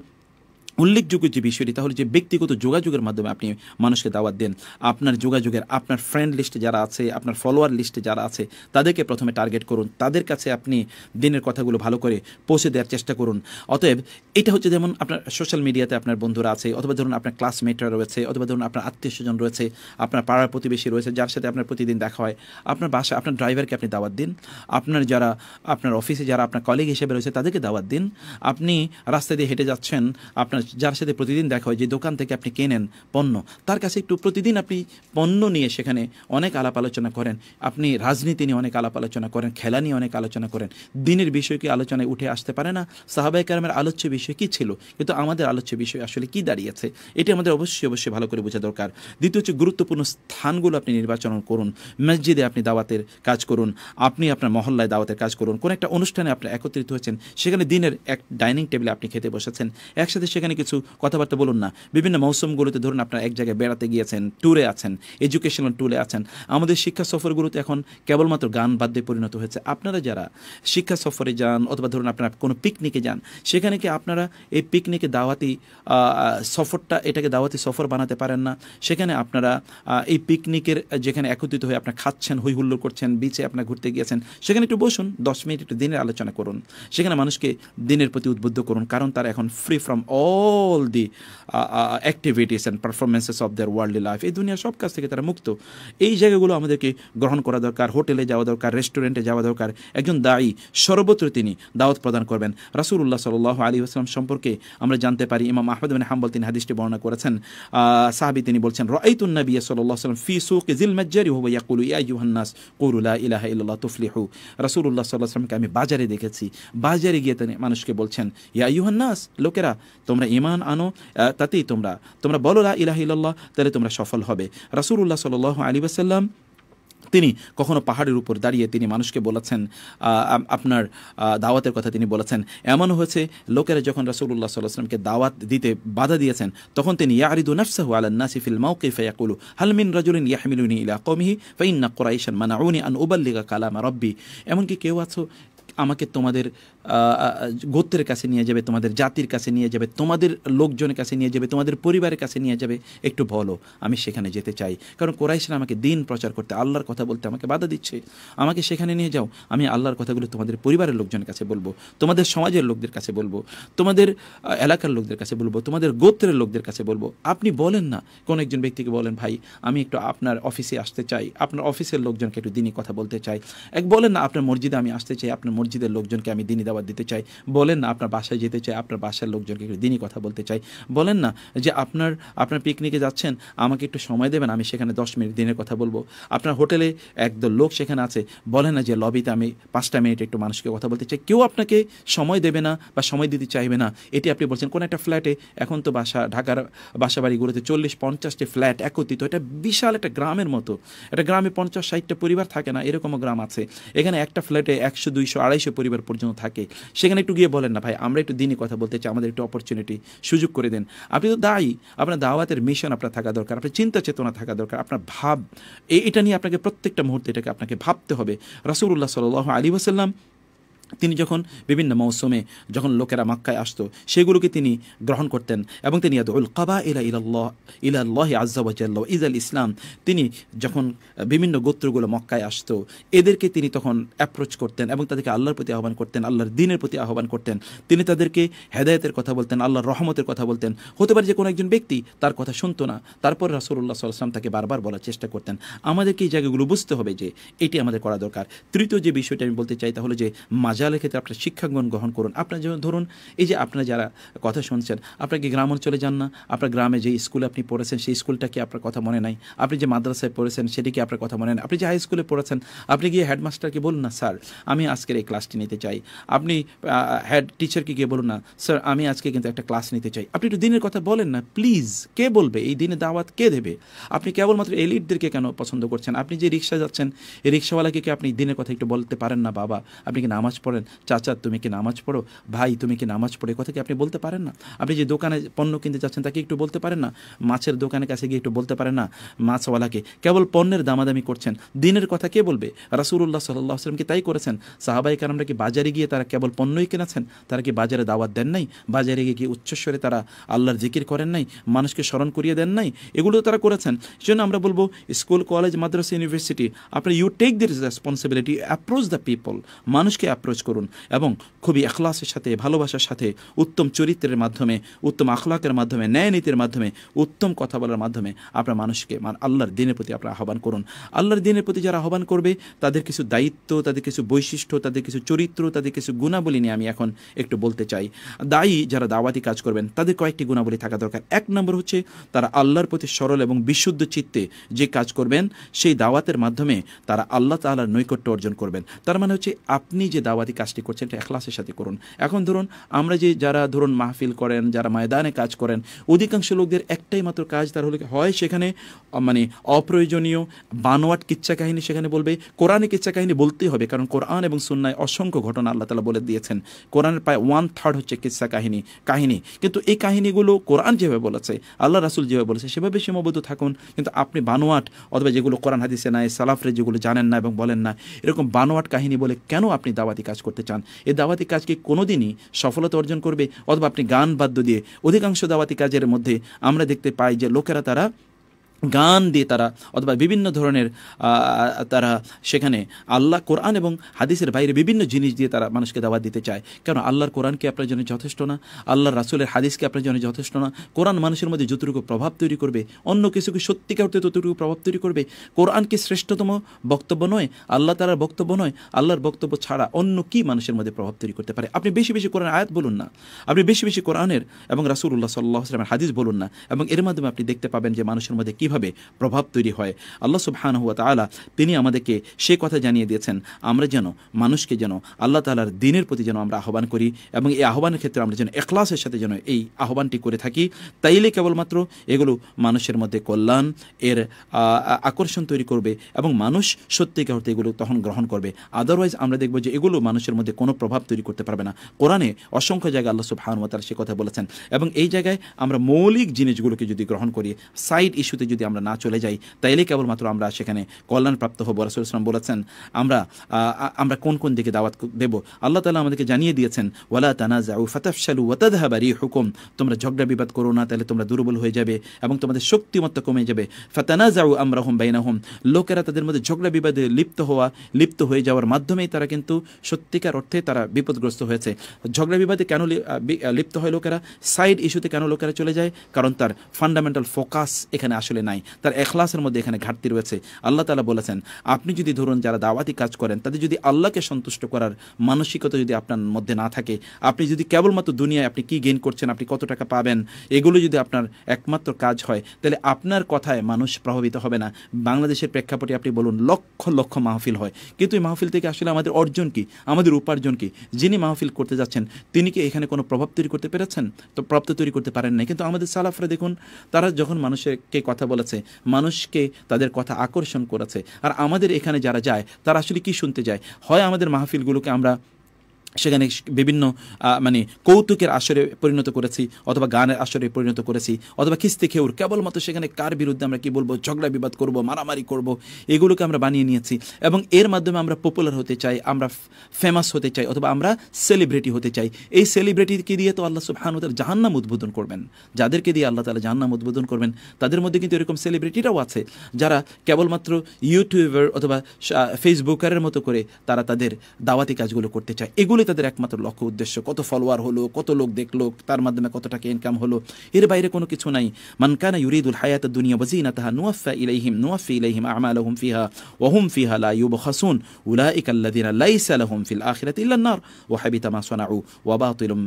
উল্লেখযোগ্য যে বিষয়টি তাহলে যে ব্যক্তিগত যোগাযোগের মাধ্যমে আপনি মানুষকে দাওয়াত দেন আপনার যোগাযোগের আপনার ফ্রেন্ড লিস্টে যারা আছে আপনার ফলোয়ার লিস্টে যারা আছে তাদেরকে প্রথমে টার্গেট করুন তাদের কাছে আপনি দিনের কথাগুলো ভালো করে পৌঁছে দেওয়ার চেষ্টা করুন অতএব এটা হচ্ছে যেমন আপনার সোশ্যাল মিডিয়াতে আপনার বন্ধুরা আছে অথবা ধরুন আপনার ক্লাসমেটরা রয়েছে অথবা ধরুন আপনার আত্মীয় স্বজন রয়েছে আপনার পাড়ার প্রতিবেশী রয়েছে যার সাথে আপনার প্রতিদিন দেখা হয় আপনার বাসা আপনার ড্রাইভারকে আপনি দাওয়াত দিন আপনার যারা আপনার অফিসে যারা আপনার কলিগ হিসেবে রয়েছে তাদেরকে দাওয়াত দিন আপনি রাস্তা দিয়ে হেঁটে যাচ্ছেন আপনার যার সাথে প্রতিদিন দেখা হয় যে দোকান থেকে আপনি কেনেন পণ্য তার কাছে একটু প্রতিদিন আপনি পণ্য নিয়ে সেখানে অনেক আলাপ আলোচনা করেন আপনি রাজনীতি নিয়ে অনেক আলাপ আলোচনা করেন খেলা নিয়ে অনেক আলোচনা করেন দিনের বিষয় কি আলোচনায় উঠে আসতে পারে না সাহাবাই কারামের আলোচ্য বিষয় কি ছিল কিন্তু আমাদের আলোচ্য বিষয় আসলে কি দাঁড়িয়েছে এটি আমাদের অবশ্যই অবশ্যই ভালো করে বোঝা দরকার দ্বিতীয় হচ্ছে গুরুত্বপূর্ণ স্থানগুলো আপনি নির্বাচন করুন মসজিদে আপনি দাওয়াতের কাজ করুন আপনি আপনার মহল্লায় দাওয়াতের কাজ করুন কোনো একটা অনুষ্ঠানে আপনি একত্রিত হয়েছেন সেখানে দিনের এক ডাইনিং টেবিলে আপনি খেতে বসেছেন একসাথে সেখানে এখানে কিছু কথাবার্তা বলুন না বিভিন্ন মৌসুমগুলোতে ধরুন আপনারা এক জায়গায় বেড়াতে গিয়েছেন ট্যুরে আছেন এডুকেশনাল ট্যুরে আছেন আমাদের শিক্ষা সফরগুলোতে এখন কেবলমাত্র গান বাদ্যে পরিণত হয়েছে আপনারা যারা শিক্ষা সফরে যান অথবা ধরুন আপনারা কোনো পিকনিকে যান সেখানে কি আপনারা এই পিকনিকে দাওয়াতি সফরটা এটাকে দাওয়াতি সফর বানাতে পারেন না সেখানে আপনারা এই পিকনিকের যেখানে একত্রিত হয়ে আপনারা খাচ্ছেন হৈহুল্লোর করছেন বিচে আপনারা ঘুরতে গিয়েছেন সেখানে একটু বসুন দশ মিনিট একটু দিনের আলোচনা করুন সেখানে মানুষকে দিনের প্রতি উদ্বুদ্ধ করুন কারণ তারা এখন free from all all the activities and performances of their worldly life এই দুনিয়ার সব কাজ থেকে তারা মুক্ত এই জায়গাগুলো আমাদেরকে গ্রহণ করা দরকার হোটেলে যাওয়া দরকার রেস্টুরেন্টে যাওয়া দরকার একজন দায়ী সর্বত্র তিনি দাওয়াত প্রদান করবেন রাসুল্লাহ সাল আলী আসলাম সম্পর্কে আমরা জানতে পারি ইমাম আহমদ মানে হাম্বল তিনি হাদিসটি বর্ণনা করেছেন সাহাবি তিনি বলছেন রআইতুন্নবী সাল্লাহ সাল্লাম ফি সুক জিল মজ্জারি হুয়া ইয়াকুলু ইয়া ইউহান্নাস কুরুলা ইলাহা ইল্লাল্লাহ তুফলিহু রাসুল্লাহ সাল্লাহ সাল্লামকে আমি বাজারে দেখেছি বাজারে গিয়ে তিনি মানুষকে বলছেন ইয়া ইউহান্নাস লোকেরা তোমরা ইমান আনো তাতেই তোমরা তোমরা বলো রা ইলাহিল্লাহ তাহলে তোমরা সফল হবে রাসুল্লাহ সাল আলী তিনি কখনো পাহাড়ের উপর দাঁড়িয়ে তিনি মানুষকে বলেছেন আপনার দাওয়াতের কথা তিনি বলেছেন এমন হয়েছে লোকেরা যখন রাসুল্লাহ সাল্লাহামকে দাওয়াত দিতে বাধা দিয়েছেন তখন তিনি ইয়ারিদু নফসাহু আলান নাসিফিল মাউকে ফয়াকুলু হালমিন রাজুলিন ইয়াহমিলুনি ইলা কমিহি ফাইন্না কোরাইশান মানাউনি আন উবাল্লিগা কালামা রব্বি এমনকি কেউ আছো আমাকে তোমাদের গোত্রের কাছে নিয়ে যাবে তোমাদের জাতির কাছে নিয়ে যাবে তোমাদের লোকজনের কাছে নিয়ে যাবে তোমাদের পরিবারের কাছে নিয়ে যাবে একটু বলো আমি সেখানে যেতে চাই কারণ কোরাইশরা আমাকে দিন প্রচার করতে আল্লাহর কথা বলতে আমাকে বাধা দিচ্ছে আমাকে সেখানে নিয়ে যাও আমি আল্লাহর কথাগুলো তোমাদের পরিবারের লোকজনের কাছে বলবো তোমাদের সমাজের লোকদের কাছে বলবো তোমাদের এলাকার লোকদের কাছে বলবো তোমাদের গোত্রের লোকদের কাছে বলবো আপনি বলেন না কোন একজন ব্যক্তিকে বলেন ভাই আমি একটু আপনার অফিসে আসতে চাই আপনার অফিসের লোকজনকে একটু দিনই কথা বলতে চাই এক বলেন না আপনার মসজিদে আমি আসতে চাই আপনার মসজিদের লোকজনকে আমি দিনই দাওয়াত দিতে চাই বলেন না আপনার বাসায় যেতে চাই আপনার বাসার লোকজনকে একটু দিনই কথা বলতে চাই বলেন না যে আপনার আপনার পিকনিকে যাচ্ছেন আমাকে একটু সময় দেবেন আমি সেখানে দশ মিনিট দিনের কথা বলবো আপনার হোটেলে একদম লোক সেখানে আছে বলেন না যে লবিতে আমি পাঁচটা মিনিট একটু মানুষকে কথা বলতে চাই কেউ আপনাকে সময় দেবে না বা সময় দিতে চাইবে না এটি আপনি বলছেন কোন একটা ফ্ল্যাটে এখন তো বাসা ঢাকার বাসা বাড়িগুলোতে চল্লিশ পঞ্চাশটি ফ্ল্যাট একত্রিত এটা বিশাল একটা গ্রামের মতো একটা গ্রামে পঞ্চাশ ষাটটা পরিবার থাকে না এরকমও গ্রাম আছে এখানে একটা ফ্ল্যাটে একশো দুইশো আড়াইশো পরিবার পর্যন্ত থাকে থাকে সেখানে একটু গিয়ে বলেন না ভাই আমরা একটু দিনই কথা বলতে চাই আমাদের একটু অপরচুনিটি সুযোগ করে দেন আপনি তো দায়ী আপনার দাওয়াতের মিশন আপনার থাকা দরকার আপনার চিন্তা চেতনা থাকা দরকার আপনার ভাব এটা নিয়ে আপনাকে প্রত্যেকটা মুহূর্তে এটাকে আপনাকে ভাবতে হবে রাসুল্লাহ সাল আলী ওসাল্লাম তিনি যখন বিভিন্ন মৌসুমে যখন লোকেরা মাক্কায় আসতো সেগুলোকে তিনি গ্রহণ করতেন এবং তিনি উল কাবা ইলা ইলাল্লাহ ইলাল্লাহ আজাল ইজ আল ইসলাম তিনি যখন বিভিন্ন গোত্রগুলো মক্কায় আসতো এদেরকে তিনি তখন অ্যাপ্রোচ করতেন এবং তাদেরকে আল্লাহর প্রতি আহ্বান করতেন আল্লাহর দিনের প্রতি আহ্বান করতেন তিনি তাদেরকে হেদায়তের কথা বলতেন আল্লাহর রহমতের কথা বলতেন হতে পারে যে কোনো একজন ব্যক্তি তার কথা শুনতো না তারপর রাসুল্লাহ সাল্লাম তাকে বারবার বলার চেষ্টা করতেন আমাদেরকে এই জায়গাগুলো বুঝতে হবে যে এটি আমাদের করা দরকার তৃতীয় যে বিষয়টা আমি বলতে চাই তাহলে যে মাজা রেজাল্টের ক্ষেত্রে আপনার শিক্ষাগুণ গ্রহণ করুন আপনার যেমন ধরুন এই যে আপনারা যারা কথা শুনছেন আপনার কি গ্রাম অঞ্চলে যান না আপনার গ্রামে যে স্কুলে আপনি পড়েছেন সেই স্কুলটা কি আপনার কথা মনে নাই আপনি যে মাদ্রাসায় পড়েছেন সেটি কি আপনার কথা মনে নাই আপনি যে হাই স্কুলে পড়েছেন আপনি গিয়ে হেডমাস্টারকে বলুন না স্যার আমি আজকের এই ক্লাসটি নিতে চাই আপনি হেড টিচারকে গিয়ে বলুন না স্যার আমি আজকে কিন্তু একটা ক্লাস নিতে চাই আপনি একটু দিনের কথা বলেন না প্লিজ কে বলবে এই দিনে দাওয়াত কে দেবে আপনি কেবলমাত্র এলিটদেরকে কেন পছন্দ করছেন আপনি যে রিক্সা যাচ্ছেন এই রিক্সাওয়ালাকে কি আপনি দিনের কথা একটু বলতে পারেন না বাবা আপনি কি নামাজ পড়েন চাচা তুমি কি নামাজ পড়ো ভাই তুমি কি নামাজ পড়ো কথা কি আপনি বলতে পারেন না আপনি যে দোকানে পণ্য কিনতে যাচ্ছেন তাকে একটু বলতে পারেন না মাছের দোকানের কাছে গিয়ে একটু বলতে পারেন না মাছওয়ালাকে কেবল পণ্যের দামাদামি করছেন দিনের কথা কে বলবে রাসুল্লাহ সাল্লাহ আসলাম কি তাই করেছেন সাহাবাই কারণরা কি বাজারে গিয়ে তারা কেবল পণ্যই কিনেছেন তারা কি বাজারে দাওয়াত দেন নাই বাজারে গিয়ে কি উচ্চস্বরে তারা আল্লাহর জিকির করেন নাই মানুষকে স্মরণ করিয়ে দেন নাই এগুলো তারা করেছেন সেজন্য আমরা বলবো স্কুল কলেজ মাদ্রাসা ইউনিভার্সিটি আপনি you take the responsibility approach the people মানুষকে অ্যাপ্রোচ খরচ করুন এবং খুবই এখলাসের সাথে ভালোবাসার সাথে উত্তম চরিত্রের মাধ্যমে উত্তম আখলাকের মাধ্যমে ন্যায় নীতির মাধ্যমে উত্তম কথা বলার মাধ্যমে আপনার মানুষকে মান আল্লাহর দিনের প্রতি আপনার আহ্বান করুন আল্লাহর দিনের প্রতি যারা আহ্বান করবে তাদের কিছু দায়িত্ব তাদের কিছু বৈশিষ্ট্য তাদের কিছু চরিত্র তাদের কিছু গুণাবলী নিয়ে আমি এখন একটু বলতে চাই দায়ী যারা দাওয়াতি কাজ করবেন তাদের কয়েকটি গুণাবলী থাকা দরকার এক নম্বর হচ্ছে তারা আল্লাহর প্রতি সরল এবং বিশুদ্ধ চিত্তে যে কাজ করবেন সেই দাওয়াতের মাধ্যমে তারা আল্লাহ তাল্লাহার নৈকট্য অর্জন করবেন তার মানে হচ্ছে আপনি যে দাওয়াত দাওয়াতি কাজটি করছেন এটা এখলাসের সাথে করুন এখন ধরুন আমরা যে যারা ধরুন মাহফিল করেন যারা ময়দানে কাজ করেন অধিকাংশ লোকদের একটাই মাত্র কাজ তার হলে হয় সেখানে মানে অপ্রয়োজনীয় বানোয়াট কিচ্ছা কাহিনী সেখানে বলবে কোরআনে কিচ্ছা কাহিনী বলতেই হবে কারণ কোরআন এবং সুন্নায় অসংখ্য ঘটনা আল্লাহ তালা বলে দিয়েছেন কোরআনের প্রায় ওয়ান থার্ড হচ্ছে কিচ্ছা কাহিনী কাহিনী কিন্তু এই কাহিনীগুলো কোরআন যেভাবে বলেছে আল্লাহ রাসুল যেভাবে বলেছে সেভাবে সীমাবদ্ধ থাকুন কিন্তু আপনি বানোয়াট অথবা যেগুলো কোরআন হাদিসে নাই সালাফরে যেগুলো জানেন না এবং বলেন না এরকম বানোয়াট কাহিনী বলে কেন আপনি দাওয়াতি কাজ কাজ করতে চান এই দাওয়াতি কাজ কি কোনো দিনই সফলতা অর্জন করবে অথবা আপনি গান বাদ্য দিয়ে অধিকাংশ দাওয়াতি কাজের মধ্যে আমরা দেখতে পাই যে লোকেরা তারা গান দিয়ে তারা অথবা বিভিন্ন ধরনের তারা সেখানে আল্লাহ কোরআন এবং হাদিসের বাইরে বিভিন্ন জিনিস দিয়ে তারা মানুষকে দাওয়াত দিতে চায় কেন আল্লাহর কোরআনকে আপনার জন্য যথেষ্ট না আল্লাহর রাসুলের হাদিসকে আপনার জন্য যথেষ্ট না কোরআন মানুষের মধ্যে যতটুকু প্রভাব তৈরি করবে অন্য কিছুকে সত্যিকার অর্থে ততটুকু প্রভাব তৈরি করবে কোরআনকে শ্রেষ্ঠতম বক্তব্য নয় আল্লাহ তারা বক্তব্য নয় আল্লাহর বক্তব্য ছাড়া অন্য কি মানুষের মধ্যে প্রভাব তৈরি করতে পারে আপনি বেশি বেশি কোরআন আয়াত বলুন না আপনি বেশি বেশি কোরআনের এবং উল্লাহ সাল্লাহ আসলামের হাদিস বলুন না এবং এর মাধ্যমে আপনি দেখতে পাবেন যে মানুষের মধ্যে কীভাবে কিভাবে প্রভাব তৈরি হয় আল্লাহ সুবহান হুয়া তালা তিনি আমাদেরকে সে কথা জানিয়ে দিয়েছেন আমরা যেন মানুষকে যেন আল্লাহ তালার দিনের প্রতি যেন আমরা আহ্বান করি এবং এই আহ্বানের ক্ষেত্রে আমরা যেন এখলাসের সাথে যেন এই আহ্বানটি করে থাকি তাইলে কেবলমাত্র এগুলো মানুষের মধ্যে কল্যাণ এর আকর্ষণ তৈরি করবে এবং মানুষ সত্যিকার অর্থে এগুলো তখন গ্রহণ করবে আদারওয়াইজ আমরা দেখব যে এগুলো মানুষের মধ্যে কোনো প্রভাব তৈরি করতে পারবে না কোরআনে অসংখ্য জায়গায় আল্লাহ সুবহান তারা সে কথা বলেছেন এবং এই জায়গায় আমরা মৌলিক জিনিসগুলোকে যদি গ্রহণ করি সাইড ইস্যুতে যদি আমরা না চলে যাই তাইলে কেবলমাত্র আমরা সেখানে কল্যাণপ্রাপ্ত হবো রাসুল ইসলাম বলেছেন আমরা আমরা কোন কোন দিকে দাওয়াত দেবো আল্লাহ তালা আমাদেরকে জানিয়ে দিয়েছেন ওয়ালা তানাজাউ ফাতাফশালু ওয়াতাদহাবারি হুকুম তোমরা ঝগড়া বিবাদ করো না তাহলে তোমরা দুর্বল হয়ে যাবে এবং তোমাদের শক্তিমত্তা কমে যাবে হোম বাইনা হোম লোকেরা তাদের মধ্যে ঝগড়া বিবাদে লিপ্ত হওয়া লিপ্ত হয়ে যাওয়ার মাধ্যমেই তারা কিন্তু সত্যিকার অর্থে তারা বিপদগ্রস্ত হয়েছে ঝগড়া বিবাদে কেন লিপ্ত হয় লোকেরা সাইড ইস্যুতে কেন লোকেরা চলে যায় কারণ তার ফান্ডামেন্টাল ফোকাস এখানে আসলে নাই তার এখলাসের মধ্যে এখানে ঘাটতি রয়েছে আল্লাহ তালা বলেছেন আপনি যদি ধরুন যারা দাওয়াতি কাজ করেন তাদের যদি আল্লাহকে সন্তুষ্ট করার মানসিকতা যদি আপনার মধ্যে না থাকে আপনি যদি কেবলমাত্র দুনিয়ায় আপনি কি গেইন করছেন আপনি কত টাকা পাবেন এগুলো যদি আপনার একমাত্র কাজ হয় তাহলে আপনার কথায় মানুষ প্রভাবিত হবে না বাংলাদেশের প্রেক্ষাপটে আপনি বলুন লক্ষ লক্ষ মাহফিল হয় কিন্তু এই মাহফিল থেকে আসলে আমাদের অর্জন কি আমাদের উপার্জন কি যিনি মাহফিল করতে যাচ্ছেন তিনি কি এখানে কোনো প্রভাব তৈরি করতে পেরেছেন তো প্রাপ্ত তৈরি করতে পারেন না কিন্তু আমাদের সালাফরা দেখুন তারা যখন মানুষকে কথা বলে বলেছে মানুষকে তাদের কথা আকর্ষণ করেছে আর আমাদের এখানে যারা যায় তারা আসলে কি শুনতে যায় হয় আমাদের মাহফিলগুলোকে আমরা সেখানে বিভিন্ন মানে কৌতুকের আসরে পরিণত করেছি অথবা গানের আসরে পরিণত করেছি অথবা খিস্তি খেউর কেবলমাত্র সেখানে কার বিরুদ্ধে আমরা কি বলবো ঝগড়া বিবাদ করব মারামারি করব এগুলোকে আমরা বানিয়ে নিয়েছি এবং এর মাধ্যমে আমরা পপুলার হতে চাই আমরা ফেমাস হতে চাই অথবা আমরা সেলিব্রিটি হতে চাই এই সেলিব্রিটিকে দিয়ে তো আল্লাহ সুবহান তার জাহান্নাম উদ্বোধন করবেন যাদেরকে দিয়ে আল্লাহ তালা জাহান্নাম উদ্বোধন করবেন তাদের মধ্যে কিন্তু এরকম সেলিব্রিটিরাও আছে যারা কেবলমাত্র ইউটিউবার অথবা ফেসবুকারের মতো করে তারা তাদের দাওয়াতি কাজগুলো করতে চায় এগুলো এগুলোই তাদের একমাত্র লক্ষ্য উদ্দেশ্য কত ফলোয়ার হলো কত লোক দেখলো তার মাধ্যমে কত টাকা ইনকাম হলো এর বাইরে কোনো কিছু নাই মানকানা ইউরিদুল হায়াত দুনিয়া বাজি না তাহা নুয়াফা ইলাইহিম নুয়াফি ইলাইহিম আমালহুম ফিহা ওহুম ফিহা লা ইউব খাসুন উলাইকা আল্লাযিনা লাইসা লাহুম ফিল আখিরাতি ইল্লা নার ওয়া হাবিতা মা সানাউ ওয়া বাতিলুম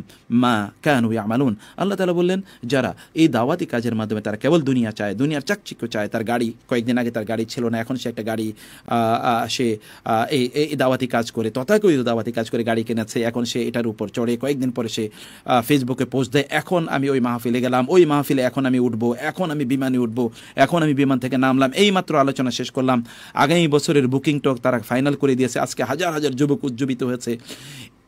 মা কানু ইয়ামালুন আল্লাহ তাআলা বললেন যারা এই দাওয়াতি কাজের মাধ্যমে তারা কেবল দুনিয়া চায় দুনিয়ার চাকচিক্য চায় তার গাড়ি কয়েকদিন আগে তার গাড়ি ছিল না এখন সে একটা গাড়ি সে এই দাওয়াতি কাজ করে তথাকথিত দাওয়াতি কাজ করে গাড়ি কেনে লাগছে এখন সে এটার উপর চড়ে কয়েকদিন পরে সে ফেসবুকে পোস্ট দেয় এখন আমি ওই মাহফিলে গেলাম ওই মাহফিলে এখন আমি উঠব এখন আমি বিমানে উঠব এখন আমি বিমান থেকে নামলাম এই মাত্র আলোচনা শেষ করলাম আগামী বছরের বুকিং টক তারা ফাইনাল করে দিয়েছে আজকে হাজার হাজার যুবক উজ্জীবিত হয়েছে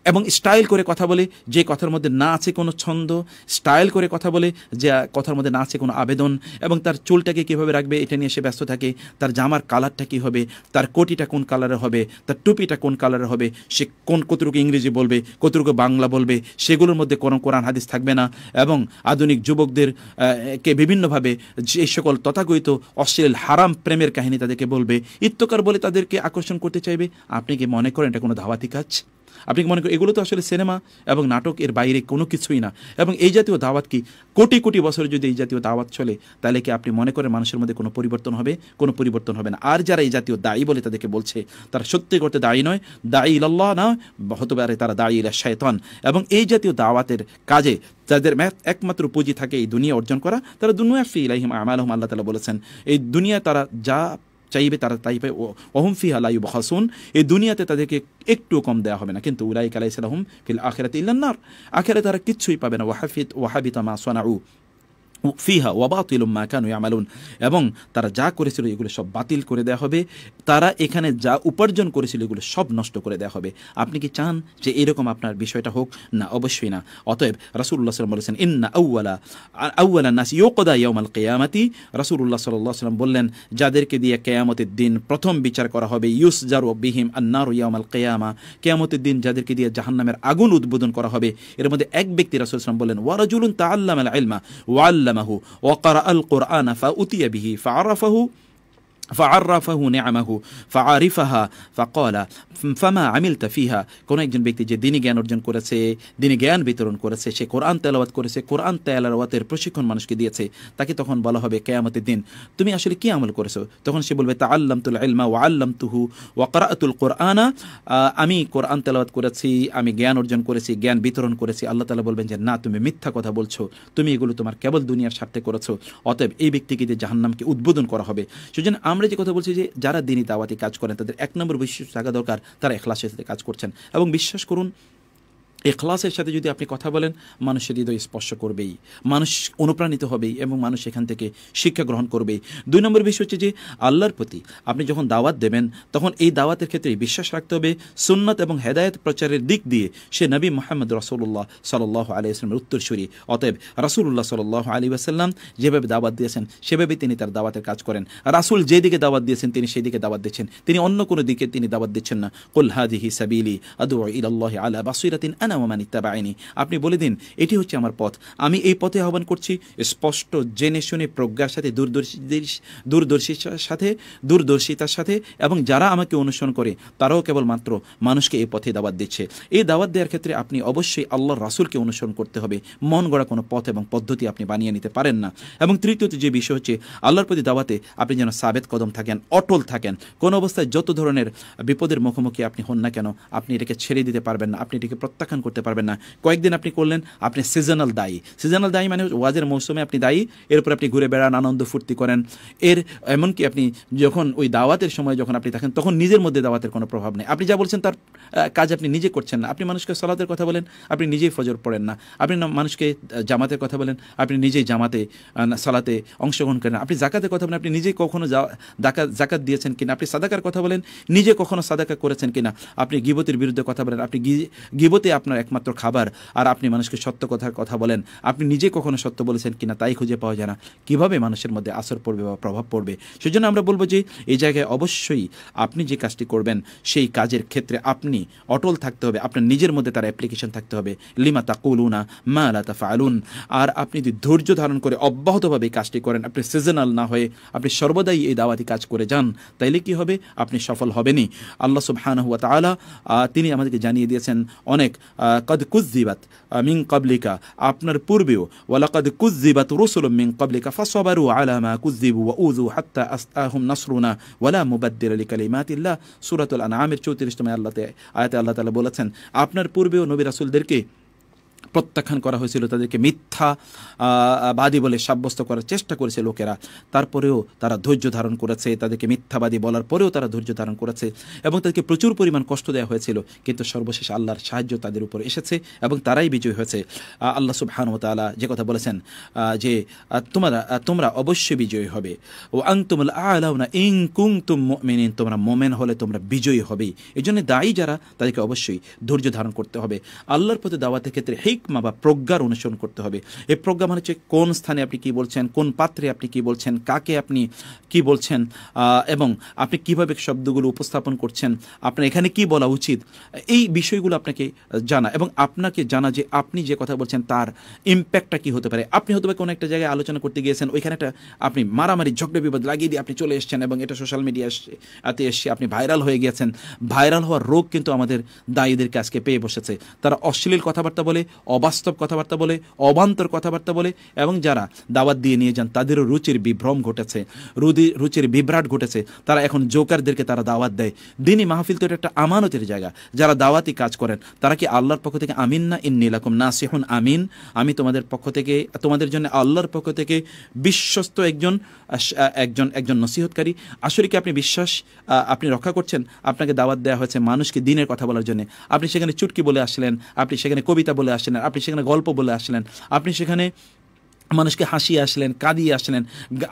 এবং স্টাইল করে কথা বলে যে কথার মধ্যে না আছে কোনো ছন্দ স্টাইল করে কথা বলে যে কথার মধ্যে না আছে কোনো আবেদন এবং তার চুলটাকে কীভাবে রাখবে এটা নিয়ে সে ব্যস্ত থাকে তার জামার কালারটা কী হবে তার কোটিটা কোন কালারে হবে তার টুপিটা কোন কালারে হবে সে কোন কতটুকু ইংরেজি বলবে কতটুকু বাংলা বলবে সেগুলোর মধ্যে কোনো কোরআন হাদিস থাকবে না এবং আধুনিক যুবকদের কে বিভিন্নভাবে যে সকল তথাকথিত অশ্লীল হারাম প্রেমের কাহিনী তাদেরকে বলবে ইত্যকার বলে তাদেরকে আকর্ষণ করতে চাইবে আপনি কি মনে করেন এটা কোনো ধাওয়াতি কাজ আপনি মনে করেন এগুলো তো আসলে সিনেমা এবং নাটক এর বাইরে কোনো কিছুই না এবং এই জাতীয় দাওয়াত কি কোটি কোটি বছর যদি এই জাতীয় দাওয়াত চলে তাহলে কি আপনি মনে করেন মানুষের মধ্যে কোনো পরিবর্তন হবে কোনো পরিবর্তন হবে না আর যারা এই জাতীয় দায়ী বলে তাদেরকে বলছে তারা সত্যি করতে দায়ী নয় দায়ী ইল্লাহ না হতে পারে তারা দায়ী ইলা শয়তন এবং এই জাতীয় দাওয়াতের কাজে যাদের একমাত্র পুঁজি থাকে এই দুনিয়া অর্জন করা তারা দুনিয়া ফি ইলাহিম আমালহম আল্লাহ তালা বলেছেন এই দুনিয়া তারা যা চাইবে তারা তাই পায় ওহম ফি আলাইব হাসুন এই দুনিয়াতে তাদেরকে একটু কম দেওয়া হবে না কিন্তু উলাই কালাই ফিল আখেরাতে ইল্লান্নার আখেরে তারা কিচ্ছুই পাবে না ওয়াহাফিত ওয়াহাবিতা মা সোনাউ ফিহা ওয়াবাতিল মা কানু ইয়ামালুন এবং তারা যা করেছিল এগুলো সব বাতিল করে দেওয়া হবে তারা এখানে যা উপার্জন করেছিল এগুলো সব নষ্ট করে দেওয়া হবে আপনি কি চান যে এরকম আপনার বিষয়টা হোক না অবশ্যই না অতএব রাসুল্লাহ সাল্লাম বলেছেন ইন্না আউ্লা আউ্লা নাস ইয়োকদা ইয়ামাল কেয়ামাতি রাসুল্লাহ সাল্লাহ সাল্লাম বললেন যাদেরকে দিয়ে কেয়ামতের দিন প্রথম বিচার করা হবে ইউস জারু বিহিম আন্নার ইয়ামাল কেয়ামা কেয়ামতের দিন যাদেরকে দিয়ে জাহান্নামের আগুন উদ্বোধন করা হবে এর মধ্যে এক ব্যক্তি রাসুল সাল্লাম বললেন ওয়ারাজুলুন তা আল্লাহ আল আলমা علمه وقرأ القرآن فأتي به فعرفه ফাআরাফাহু নিআমাহু ফাআরিফাহা ফাকালা ফামা আমিল তাফিহা কোনো একজন ব্যক্তি যে দিনী জ্ঞান অর্জন করেছে দিনী জ্ঞান বিতরণ করেছে সে কোরআন তেলাওয়াত করেছে কোরআন তেলাওয়াতের প্রশিক্ষণ মানুষকে দিয়েছে তাকে তখন বলা হবে কেয়ামতের দিন তুমি আসলে কী আমল করেছো তখন সে বলবে তা আল্লাম তুল ইলমা ওয়া আল্লাম তুহু ওয়াকরাতুল কোরআনা আমি কোরআন তেলাওয়াত করেছি আমি জ্ঞান অর্জন করেছি জ্ঞান বিতরণ করেছি আল্লাহ তালা বলবেন যে না তুমি মিথ্যা কথা বলছো তুমি এগুলো তোমার কেবল দুনিয়ার স্বার্থে করেছো অতএব এই ব্যক্তিকে যে জাহান্নামকে উদ্বোধন করা হবে সেজন্য আমরা যে কথা বলছি যে যারা দিনই দাওয়াতি কাজ করেন তাদের এক নম্বর বিশ্বাস থাকা দরকার তারা এখলাসের সাথে কাজ করছেন এবং বিশ্বাস করুন এখলাসের সাথে যদি আপনি কথা বলেন মানুষের হৃদয় স্পর্শ করবেই মানুষ অনুপ্রাণিত হবেই এবং মানুষ এখান থেকে শিক্ষা গ্রহণ করবেই দুই নম্বর বিষয় হচ্ছে যে আল্লাহর প্রতি আপনি যখন দাওয়াত দেবেন তখন এই দাওয়াতের ক্ষেত্রে বিশ্বাস রাখতে হবে সুন্নত এবং হেদায়ত প্রচারের দিক দিয়ে সে নবী মোহাম্মদ রসুল্লাহ সাল্লাহ আলী আসলামের উত্তরসূরি অতএব রাসুল্লাহ সাল্লাহ আলী আসাল্লাম যেভাবে দাওয়াত দিয়েছেন সেভাবে তিনি তার দাওয়াতের কাজ করেন রাসুল যেদিকে দাওয়াত দিয়েছেন তিনি সেই দিকে দাওয়াত দিচ্ছেন তিনি অন্য কোনো দিকে তিনি দাওয়াত দিচ্ছেন না কুল সাবিলি আদু আল্লাহ আল্লাহ বাসুরাতিন আনা ওমান ইত্তাবাইনি আপনি বলে দিন এটি হচ্ছে আমার পথ আমি এই পথে আহ্বান করছি স্পষ্ট জেনে শুনে প্রজ্ঞার সাথে দূরদর্শীদের দূরদর্শিতার সাথে দূরদর্শিতার সাথে এবং যারা আমাকে অনুসরণ করে তারাও কেবল মাত্র মানুষকে এই পথে দাওয়াত দিচ্ছে এই দাওয়াত দেওয়ার ক্ষেত্রে আপনি অবশ্যই আল্লাহর রাসুলকে অনুসরণ করতে হবে মন গড়া কোনো পথ এবং পদ্ধতি আপনি বানিয়ে নিতে পারেন না এবং তৃতীয়ত যে বিষয় হচ্ছে আল্লাহর প্রতি দাওয়াতে আপনি যেন সাবেদ কদম থাকেন অটল থাকেন কোন অবস্থায় যত ধরনের বিপদের মুখোমুখি আপনি হন না কেন আপনি এটাকে ছেড়ে দিতে পারবেন না আপনি এটাকে প্রত্যাখ্যান সমাধান করতে পারবেন না কয়েকদিন আপনি করলেন আপনি সিজনাল দায়ী সিজনাল দায়ী মানে ওয়াজের মৌসুমে আপনি দায়ী এরপর আপনি ঘুরে বেড়ান আনন্দ ফুর্তি করেন এর এমনকি আপনি যখন ওই দাওয়াতের সময় যখন আপনি থাকেন তখন নিজের মধ্যে দাওয়াতের কোনো প্রভাব নেই আপনি যা বলছেন তার কাজ আপনি নিজে করছেন না আপনি মানুষকে সলাতের কথা বলেন আপনি নিজেই ফজর পড়েন না আপনি মানুষকে জামাতের কথা বলেন আপনি নিজেই জামাতে সালাতে অংশগ্রহণ করেন আপনি জাকাতের কথা বলেন আপনি নিজেই কখনো জাকাত দিয়েছেন কিনা আপনি সাদাকার কথা বলেন নিজে কখনো সাদাকা করেছেন কিনা আপনি গিবতের বিরুদ্ধে কথা বলেন আপনি গিবতে আপনার আপনার একমাত্র খাবার আর আপনি মানুষকে সত্য কথার কথা বলেন আপনি নিজে কখনো সত্য বলেছেন কিনা তাই খুঁজে পাওয়া যায় না কিভাবে মানুষের মধ্যে আসর পড়বে বা প্রভাব পড়বে সেজন্য আমরা বলবো যে এই জায়গায় অবশ্যই আপনি যে কাজটি করবেন সেই কাজের ক্ষেত্রে আপনি অটল থাকতে হবে আপনার নিজের মধ্যে তার অ্যাপ্লিকেশন থাকতে হবে লিমা তাকুলুনা মা আলা তাফা আলুন আর আপনি যদি ধৈর্য ধারণ করে অব্যাহতভাবে কাজটি করেন আপনি সিজনাল না হয়ে আপনি সর্বদাই এই দাওয়াতি কাজ করে যান তাইলে কি হবে আপনি সফল হবেনি আল্লাহ সুবহান হুয়া তালা তিনি আমাদেরকে জানিয়ে দিয়েছেন অনেক آه، قد كذبت آه، من قبلك أبنر بوربيو ولقد كذبت رسل من قبلك فصبروا على ما كذبوا وأوذوا حتى أستاهم نصرنا ولا مبدل لكلمات الله سورة الأنعام تشوتي رشتما الله آية الله تعالى بولتسن أبنر بوربيو نبي رسول دركي প্রত্যাখ্যান করা হয়েছিল তাদেরকে মিথ্যা বাদী বলে সাব্যস্ত করার চেষ্টা করেছে লোকেরা তারপরেও তারা ধৈর্য ধারণ করেছে তাদেরকে মিথ্যাবাদী বলার পরেও তারা ধৈর্য ধারণ করেছে এবং তাদেরকে প্রচুর পরিমাণ কষ্ট দেওয়া হয়েছিল কিন্তু সর্বশেষ আল্লাহর সাহায্য তাদের উপর এসেছে এবং তারাই বিজয় হয়েছে আল্লাহ তালা যে কথা বলেছেন যে তোমরা তোমরা অবশ্যই বিজয়ী হবে ও আং তুমুল আলাউনা ইং কুং তুম মেনিন তোমরা মোমেন হলে তোমরা বিজয়ী হবে এই জন্য দায়ী যারা তাদেরকে অবশ্যই ধৈর্য ধারণ করতে হবে আল্লাহর প্রতি দাওয়াতের ক্ষেত্রে হেকমা বা প্রজ্ঞার অনুসরণ করতে হবে এই প্রজ্ঞা মানে হচ্ছে কোন স্থানে আপনি কি বলছেন কোন পাত্রে আপনি কি বলছেন কাকে আপনি কি বলছেন এবং আপনি কিভাবে শব্দগুলো উপস্থাপন করছেন আপনার এখানে কি বলা উচিত এই বিষয়গুলো আপনাকে জানা এবং আপনাকে জানা যে আপনি যে কথা বলছেন তার ইম্প্যাক্টটা কি হতে পারে আপনি হতে পারে কোনো একটা জায়গায় আলোচনা করতে গিয়েছেন ওইখানে একটা আপনি মারামারি ঝগড়া বিবাদ লাগিয়ে দিয়ে আপনি চলে এসছেন এবং এটা সোশ্যাল মিডিয়া এসে এসে আপনি ভাইরাল হয়ে গিয়েছেন ভাইরাল হওয়ার রোগ কিন্তু আমাদের দায়ীদের আজকে পেয়ে বসেছে তারা অশ্লীল কথাবার্তা বলে অবাস্তব কথাবার্তা বলে অবান্তর কথাবার্তা বলে এবং যারা দাওয়াত দিয়ে নিয়ে যান তাদেরও রুচির বিভ্রম ঘটেছে রুদি রুচির বিভ্রাট ঘটেছে তারা এখন জোকারদেরকে তারা দাওয়াত দেয় দিনই মাহফিল তো একটা আমানতের জায়গা যারা দাওয়াতি কাজ করেন তারা কি আল্লাহর পক্ষ থেকে আমিন না ইন ইন্নিলাকুম না সেহন আমিন আমি তোমাদের পক্ষ থেকে তোমাদের জন্য আল্লাহর পক্ষ থেকে বিশ্বস্ত একজন একজন একজন নসিহতকারী আসলে কি আপনি বিশ্বাস আপনি রক্ষা করছেন আপনাকে দাওয়াত দেওয়া হয়েছে মানুষকে দিনের কথা বলার জন্য আপনি সেখানে চুটকি বলে আসলেন আপনি সেখানে কবিতা বলে আসলেন আসছিলেন আপনি সেখানে গল্প বলে আসছিলেন আপনি সেখানে মানুষকে হাসিয়ে আসলেন কাঁদিয়ে আসলেন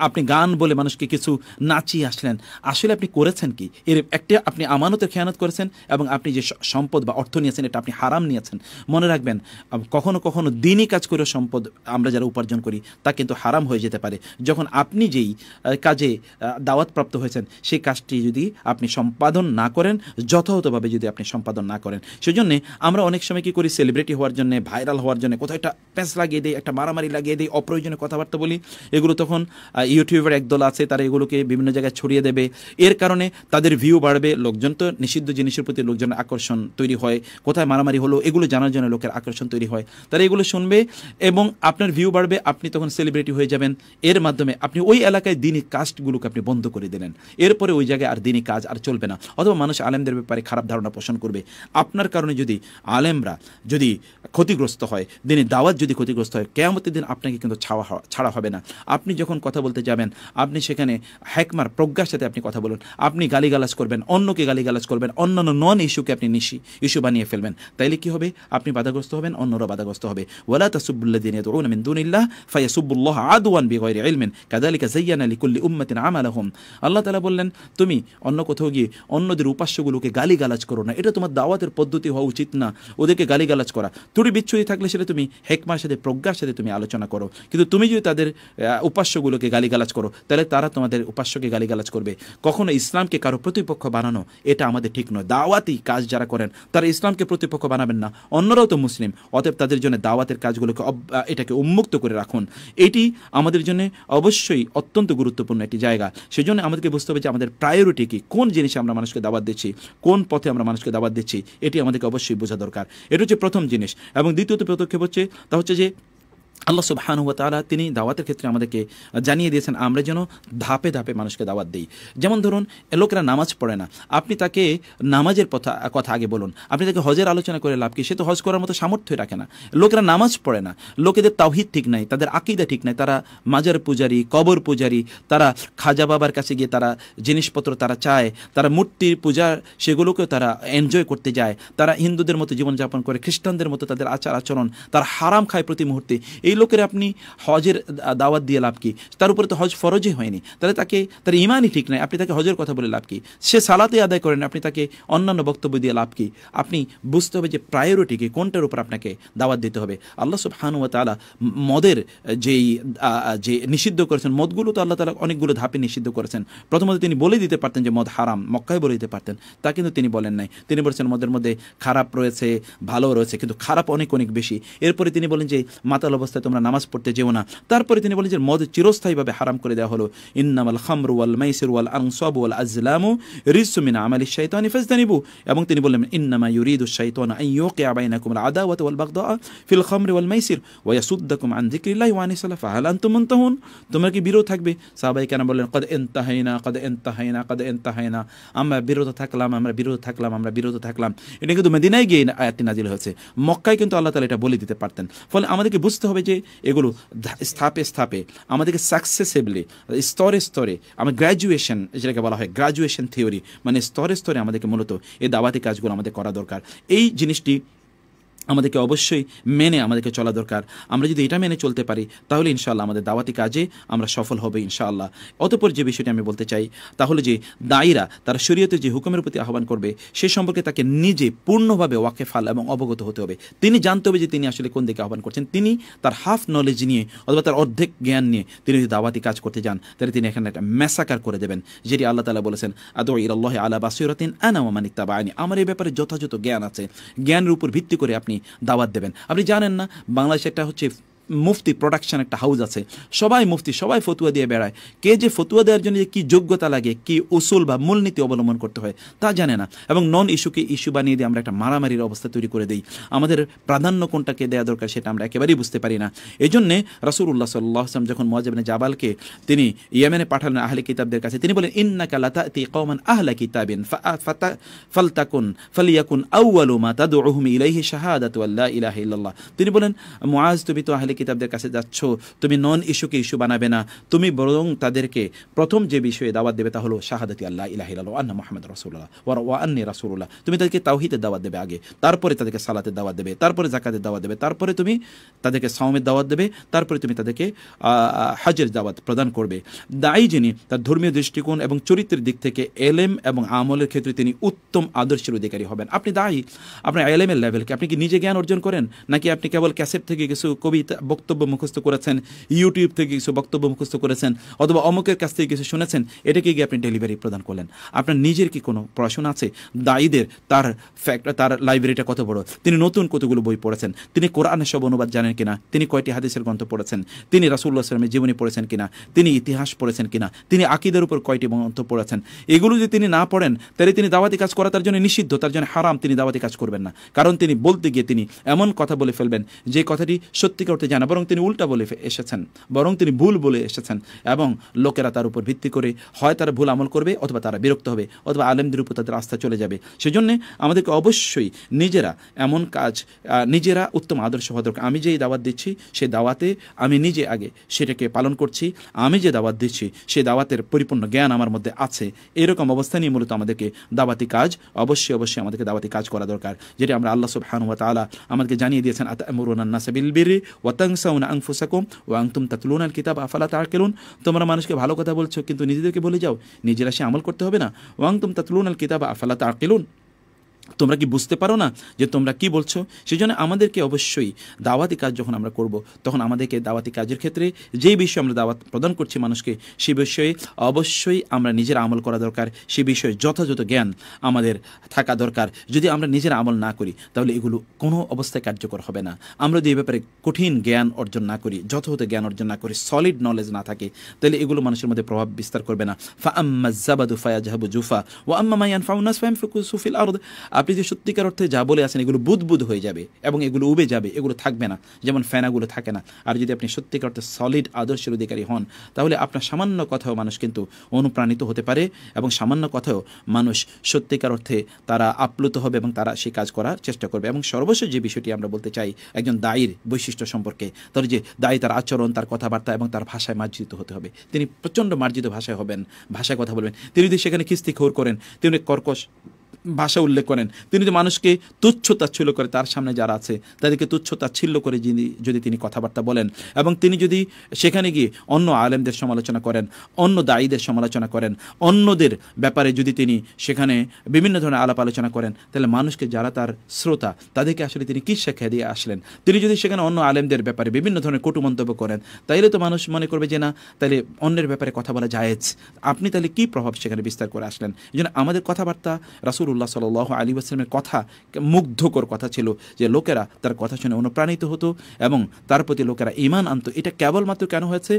আপনি গান বলে মানুষকে কিছু নাচিয়ে আসলেন আসলে আপনি করেছেন কি এর একটা আপনি আমানতের খেয়ানত করেছেন এবং আপনি যে সম্পদ বা অর্থ নিয়েছেন এটা আপনি হারাম নিয়েছেন মনে রাখবেন কখনো কখনো দিনই কাজ করে সম্পদ আমরা যারা উপার্জন করি তা কিন্তু হারাম হয়ে যেতে পারে যখন আপনি যেই কাজে দাওয়াতপ্রাপ্ত হয়েছেন সেই কাজটি যদি আপনি সম্পাদন না করেন যথাযথভাবে যদি আপনি সম্পাদন না করেন সেজন্য আমরা অনেক সময় কি করি সেলিব্রিটি হওয়ার জন্য ভাইরাল হওয়ার জন্য কোথাও একটা প্যাঁচ লাগিয়ে দিই একটা মারামারি লাগিয়ে দিই অপ্রয়োজনীয় কথাবার্তা বলি এগুলো তখন ইউটিউবের একদল আছে তারা এগুলোকে বিভিন্ন জায়গায় ছড়িয়ে দেবে এর কারণে তাদের ভিউ বাড়বে লোকজন তো নিষিদ্ধ জিনিসের প্রতি লোকজন আকর্ষণ তৈরি হয় কোথায় মারামারি হলো এগুলো জানার জন্য লোকের আকর্ষণ তৈরি হয় তারা এগুলো শুনবে এবং আপনার ভিউ বাড়বে আপনি তখন সেলিব্রিটি হয়ে যাবেন এর মাধ্যমে আপনি ওই এলাকায় দিনই কাস্টগুলোকে আপনি বন্ধ করে দিলেন এরপরে ওই জায়গায় আর দিনই কাজ আর চলবে না অথবা মানুষ আলেমদের ব্যাপারে খারাপ ধারণা পোষণ করবে আপনার কারণে যদি আলেমরা যদি ক্ষতিগ্রস্ত হয় দিনে দাওয়াত যদি ক্ষতিগ্রস্ত হয় কেয়ামতের দিন আপনাকে কিন্তু ছাওয়া ছাড়া হবে না আপনি যখন কথা বলতে যাবেন আপনি সেখানে হ্যাকমার প্রজ্ঞার সাথে আপনি কথা বলুন আপনি গালিগালাজ করবেন অন্যকে গালিগালাজ করবেন অন্যান্য নন ইস্যুকে আপনি নিশি ইস্যু বানিয়ে ফেলবেন তাইলে কি হবে আপনি বাধাগ্রস্ত হবেন অন্যরা বাধাগ্রস্ত হবে ওয়ালা তাসুবুল্লাদিন ইয়াদউনা মিন দুনিল্লাহ ফায়াসুবুল্লাহ কাদালিকা বিগাইরি আলী কুল্লি যায়্যানা লিকুল্লি উম্মাতিন আমালাহুম আল্লাহ তালা বললেন তুমি অন্য কোথাও গিয়ে অন্যদের উপাস্যগুলোকে গালিগালাজ করো না এটা তোমার দাওয়াতের পদ্ধতি হওয়া উচিত না ওদেরকে গালিগালাজ করা ত্রুটি বিচ্ছুরি থাকলে সেটা তুমি হেকমার সাথে প্রজ্ঞার সাথে তুমি আলোচনা করো কিন্তু তুমি যদি তাদের উপাস্যগুলোকে গালিগালাজ করো তাহলে তারা তোমাদের উপাস্যকে গালিগালাজ করবে কখনো ইসলামকে কারো প্রতিপক্ষ বানানো এটা আমাদের ঠিক নয় দাওয়াতি কাজ যারা করেন তারা ইসলামকে প্রতিপক্ষ বানাবেন না অন্যরাও তো মুসলিম অতএব তাদের জন্য দাওয়াতের কাজগুলোকে এটাকে উন্মুক্ত করে রাখুন এটি আমাদের জন্য অবশ্যই অত্যন্ত গুরুত্বপূর্ণ একটি জায়গা সেই জন্য আমাদেরকে বুঝতে হবে যে আমাদের প্রায়োরিটি কী কোন জিনিসে আমরা মানুষকে দাওয়াত দিচ্ছি কোন পথে আমরা মানুষকে দাওয়াত দিচ্ছি এটি আমাদেরকে অবশ্যই বোঝা দরকার এটা হচ্ছে প্রথম জিনিস এবং দ্বিতীয়ত পদক্ষেপ হচ্ছে তা হচ্ছে যে আল্লাহ সুবহানুয়া তালা তিনি দাওয়াতের ক্ষেত্রে আমাদেরকে জানিয়ে দিয়েছেন আমরা যেন ধাপে ধাপে মানুষকে দাওয়াত দিই যেমন ধরুন লোকেরা নামাজ পড়ে না আপনি তাকে নামাজের কথা কথা আগে বলুন আপনি তাকে হজের আলোচনা করে লাভ কি সে তো হজ করার মতো সামর্থ্যই রাখে না লোকেরা নামাজ পড়ে না লোকেদের তাওহিদ ঠিক নাই তাদের আকিদা ঠিক নাই তারা মাজার পূজারী কবর পূজারী তারা খাজা বাবার কাছে গিয়ে তারা জিনিসপত্র তারা চায় তারা মূর্তির পূজা সেগুলোকেও তারা এনজয় করতে যায় তারা হিন্দুদের মতো জীবনযাপন করে খ্রিস্টানদের মতো তাদের আচার আচরণ তারা হারাম খায় প্রতি মুহূর্তে এই লোকের আপনি হজের দাওয়াত দিয়ে লাভ কি তার উপরে তো হজ ফরজই হয়নি তাহলে তাকে তার ইমানই ঠিক নয় আপনি তাকে হজের কথা বলে লাভ কি সে সালাতে আদায় করেন আপনি তাকে অন্যান্য বক্তব্য দিয়ে লাভ কি আপনি বুঝতে হবে যে প্রায়োরিটি কি কোনটার উপর আপনাকে দাওয়াত দিতে হবে আল্লাহ সুবহানুয়া তালা মদের যেই যে নিষিদ্ধ করেছেন মদগুলো তো আল্লাহ তালা অনেকগুলো ধাপে নিষিদ্ধ করেছেন প্রথমত তিনি বলে দিতে পারতেন যে মদ হারাম মক্কায় বলে দিতে পারতেন তা কিন্তু তিনি বলেন নাই তিনি বলেছেন মদের মধ্যে খারাপ রয়েছে ভালো রয়েছে কিন্তু খারাপ অনেক অনেক বেশি এরপরে তিনি বলেন যে মাতাল অবস্থা অবস্থায় তোমরা নামাজ পড়তে যেও না তারপরে তিনি বলেন যে মদ চিরস্থায়ীভাবে হারাম করে দেওয়া হলো ইন্নামাল খামরু ওয়াল মাইসির ওয়াল আংসব ওয়াল আজলাম রিসুমিন আমাল শাইতানি ফাজদানিবু এবং তিনি বললেন ইন্নামা ইউরিদু শাইতান আন ইউকিআ বাইনাকুম আল আদাওয়াত ওয়াল বাগদা ফিল খামরি ওয়াল মাইসির ওয়া ইয়াসুদ্দাকুম আন যিকরিল্লাহি ওয়া আনিসালা ফাহাল আনতুম মুনতাহুন তোমরা কি বিরত থাকবে সাহাবাই কেন বললেন কদ এনতাহাইনা কদ এনতাহাইনা কদ এনতাহাইনা আমরা বিরত থাকলাম আমরা বিরত থাকলাম আমরা বিরত থাকলাম এটা কিন্তু মদিনায় গিয়ে আয়াতটি নাজিল হয়েছে মক্কায় কিন্তু আল্লাহ তালা এটা বলে দিতে পারতেন ফলে আমাদেরকে বুঝতে হবে যে এগুলো স্থাপে স্থাপে আমাদেরকে সাকসেসেবলি স্তরে স্তরে আমি গ্র্যাজুয়েশন যেটাকে বলা হয় গ্র্যাজুয়েশন থিওরি মানে স্তরে স্তরে আমাদেরকে মূলত এই দাবাতি কাজগুলো আমাদের করা দরকার এই জিনিসটি আমাদেরকে অবশ্যই মেনে আমাদেরকে চলা দরকার আমরা যদি এটা মেনে চলতে পারি তাহলে ইনশাল্লাহ আমাদের দাওয়াতি কাজে আমরা সফল হবে ইনশাআল্লাহ অতপর যে বিষয়টি আমি বলতে চাই তাহলে যে দায়ীরা তারা শরীয়তের যে হুকুমের প্রতি আহ্বান করবে সে সম্পর্কে তাকে নিজে পূর্ণভাবে ওয়াকেফাল এবং অবগত হতে হবে তিনি জানতে হবে যে তিনি আসলে কোন দিকে আহ্বান করছেন তিনি তার হাফ নলেজ নিয়ে অথবা তার অর্ধেক জ্ঞান নিয়ে তিনি যদি দাওয়াতি কাজ করতে যান তাহলে তিনি এখানে একটা মেসাকার করে দেবেন যেটি আল্লাহ তালা বলেছেন ইর আল্লাহ আলা বাসিরাতিন আনা মানিক তাবা আনি আমার এই ব্যাপারে যথাযথ জ্ঞান আছে জ্ঞানের উপর ভিত্তি করে আপনি দাওয়াত দেবেন আপনি জানেন না বাংলাদেশ একটা হচ্ছে মুফতি প্রোডাকশন একটা হাউস আছে সবাই মুফতি সবাই ফতুয়া দিয়ে বেড়ায় কে যে ফতুয়া দেওয়ার জন্য কি যোগ্যতা লাগে কি উসুল বা মূলনীতি অবলম্বন করতে হয় তা জানে না এবং নন ইস্যুকে ইস্যু বানিয়ে দিয়ে আমরা একটা মারামারির অবস্থা তৈরি করে দিই আমাদের প্রাধান্য কোনটাকে দেওয়া দরকার সেটা আমরা একেবারেই বুঝতে পারি না এই জন্যে রাসুল্লাহ সাল্লাহাম যখন মজাবিন জাবালকে তিনি ইয়ামেনে পাঠালেন আহলে কিতাবদের কাছে তিনি বলেন ইন্না কালাতি কৌমান আহলা কিতাবিন ফালতাকুন ফালিয়াকুন আউআলুমা মাতাদু রহমি ইলাইহি শাহাদাত আল্লাহ ইলাহ ইল্লাল্লাহ তিনি বলেন মোয়াজ তুমি তো আহলে কিতাবদের কাছে যাচ্ছ তুমি নন ইস্যুকে ইস্যু বানাবে না তুমি বরং তাদেরকে প্রথম যে বিষয়ে দাওয়াত দেবে তা হলো শাহাদতি আল্লাহ ইলাহ আন্না মোহাম্মদ রসুল্লাহ ওর ওয়া আন্নি রাসুল্লাহ তুমি তাদেরকে তাওহিদের দাওয়াত দেবে আগে তারপরে তাদেরকে সালাতের দাওয়াত দেবে তারপরে জাকাতের দাওয়াত দেবে তারপরে তুমি তাদেরকে সাওমের দাওয়াত দেবে তারপরে তুমি তাদেরকে হাজের দাওয়াত প্রদান করবে দায়ী যিনি তার ধর্মীয় দৃষ্টিকোণ এবং চরিত্রের দিক থেকে এলেম এবং আমলের ক্ষেত্রে তিনি উত্তম আদর্শের অধিকারী হবেন আপনি দায়ী আপনার এলেমের লেভেলকে আপনি কি নিজে জ্ঞান অর্জন করেন নাকি আপনি কেবল ক্যাসেট থেকে কিছু কবিতা বক্তব্য মুখস্থ করেছেন ইউটিউব থেকে কিছু বক্তব্য মুখস্থ করেছেন অথবা অমুকের কাছ থেকে কিছু শুনেছেন এটাকে গিয়ে আপনি ডেলিভারি প্রদান করলেন আপনার নিজের কি কোনো পড়াশোনা আছে দায়ীদের তার ফ্যাক্ট তার লাইব্রেরিটা কত বড় তিনি নতুন কতগুলো বই পড়েছেন তিনি কোরআনের সব অনুবাদ জানেন কিনা তিনি কয়টি হাদিসের গ্রন্থ পড়েছেন তিনি রাসুল্লাহ সালামের জীবনী পড়েছেন কিনা তিনি ইতিহাস পড়েছেন কিনা তিনি আকিদের উপর কয়টি গ্রন্থ পড়েছেন এগুলো যদি তিনি না পড়েন তাহলে তিনি দাওয়াতি কাজ করা তার জন্য নিষিদ্ধ তার জন্য হারাম তিনি দাওয়াতি কাজ করবেন না কারণ তিনি বলতে গিয়ে তিনি এমন কথা বলে ফেলবেন যে কথাটি সত্যিকার অর্থে না বরং তিনি উল্টা বলে এসেছেন বরং তিনি ভুল বলে এসেছেন এবং লোকেরা তার উপর ভিত্তি করে হয় তারা ভুল আমল করবে অথবা তারা বিরক্ত হবে অথবা আলেমদের উপর তাদের আস্থা চলে যাবে সেজন্য আমাদেরকে অবশ্যই নিজেরা এমন কাজ নিজেরা উত্তম আদর্শ হওয়া দরকার আমি যেই দাওয়াত দিচ্ছি সেই দাওয়াতে আমি নিজে আগে সেটাকে পালন করছি আমি যে দাওয়াত দিচ্ছি সেই দাওয়াতের পরিপূর্ণ জ্ঞান আমার মধ্যে আছে এরকম অবস্থা নিয়ে মূলত আমাদেরকে দাওয়াতি কাজ অবশ্যই অবশ্যই আমাদেরকে দাওয়াতি কাজ করা দরকার যেটি আমরা আল্লাহ সব হানুয়া তালা আমাদেরকে জানিয়ে দিয়েছেন আতা আমরুন নাসাবিল বিরি তাংসাউন আংফুসাকুম ও আংতুম তাতলুন আল কিতাব আফালা তাকেলুন তোমরা মানুষকে ভালো কথা বলছো কিন্তু নিজেদেরকে বলে যাও নিজেরা সে আমল করতে হবে না ওয়াংতুম তাতলুন আল কিতাব আফালা তাকেলুন তোমরা কি বুঝতে পারো না যে তোমরা কি বলছো সেই জন্য আমাদেরকে অবশ্যই দাওয়াতি কাজ যখন আমরা করব তখন আমাদেরকে দাওয়াতি কাজের ক্ষেত্রে যেই বিষয়ে আমরা দাওয়াত প্রদান করছি মানুষকে সে বিষয়ে অবশ্যই আমরা নিজের আমল করা দরকার সে বিষয়ে যথাযথ জ্ঞান আমাদের থাকা দরকার যদি আমরা নিজের আমল না করি তাহলে এগুলো কোনো অবস্থায় কার্যকর হবে না আমরা যদি এ ব্যাপারে কঠিন জ্ঞান অর্জন না করি যথাযথ জ্ঞান অর্জন না করি সলিড নলেজ না থাকে তাহলে এগুলো মানুষের মধ্যে প্রভাব বিস্তার করবে না ফা আম্মা জাবাদু ফায়াজাহাবু জুফা ও আম্মা মাইয়ান ফাউনাস ফাইম সুফিল আরদ আপনি যে সত্যিকার অর্থে যা বলে আসেন এগুলো বুদবুদ হয়ে যাবে এবং এগুলো উবে যাবে এগুলো থাকবে না যেমন ফেনাগুলো থাকে না আর যদি আপনি সত্যিকার অর্থে সলিড আদর্শের অধিকারী হন তাহলে আপনার সামান্য কথাও মানুষ কিন্তু অনুপ্রাণিত হতে পারে এবং সামান্য কথাও মানুষ সত্যিকার অর্থে তারা আপ্লুত হবে এবং তারা সেই কাজ করার চেষ্টা করবে এবং সর্বশেষ যে বিষয়টি আমরা বলতে চাই একজন দায়ীর বৈশিষ্ট্য সম্পর্কে তার যে দায়ী তার আচরণ তার কথাবার্তা এবং তার ভাষায় মার্জিত হতে হবে তিনি প্রচণ্ড মার্জিত ভাষায় হবেন ভাষায় কথা বলবেন তিনি যদি সেখানে খিস্তি খোর করেন তিনি কর্কশ ভাষা উল্লেখ করেন তিনি যে মানুষকে তুচ্ছ তাচ্ছিল্য করে তার সামনে যারা আছে তাদেরকে তুচ্ছ তাচ্ছিল্য করে যিনি যদি তিনি কথাবার্তা বলেন এবং তিনি যদি সেখানে গিয়ে অন্য আলেমদের সমালোচনা করেন অন্য দায়ীদের সমালোচনা করেন অন্যদের ব্যাপারে যদি তিনি সেখানে বিভিন্ন ধরনের আলাপ আলোচনা করেন তাহলে মানুষকে যারা তার শ্রোতা তাদেরকে আসলে তিনি কী শিক্ষা দিয়ে আসলেন তিনি যদি সেখানে অন্য আলেমদের ব্যাপারে বিভিন্ন ধরনের কটু মন্তব্য করেন তাইলে তো মানুষ মনে করবে যে না তাহলে অন্যের ব্যাপারে কথা বলা যায় আপনি তাহলে কী প্রভাব সেখানে বিস্তার করে আসলেন এই আমাদের কথাবার্তা রাসুল রসুল্লাহ সাল আলী আসলামের কথা মুগ্ধকর কথা ছিল যে লোকেরা তার কথা শুনে অনুপ্রাণিত হতো এবং তার প্রতি লোকেরা ইমান আনতো এটা কেবলমাত্র কেন হয়েছে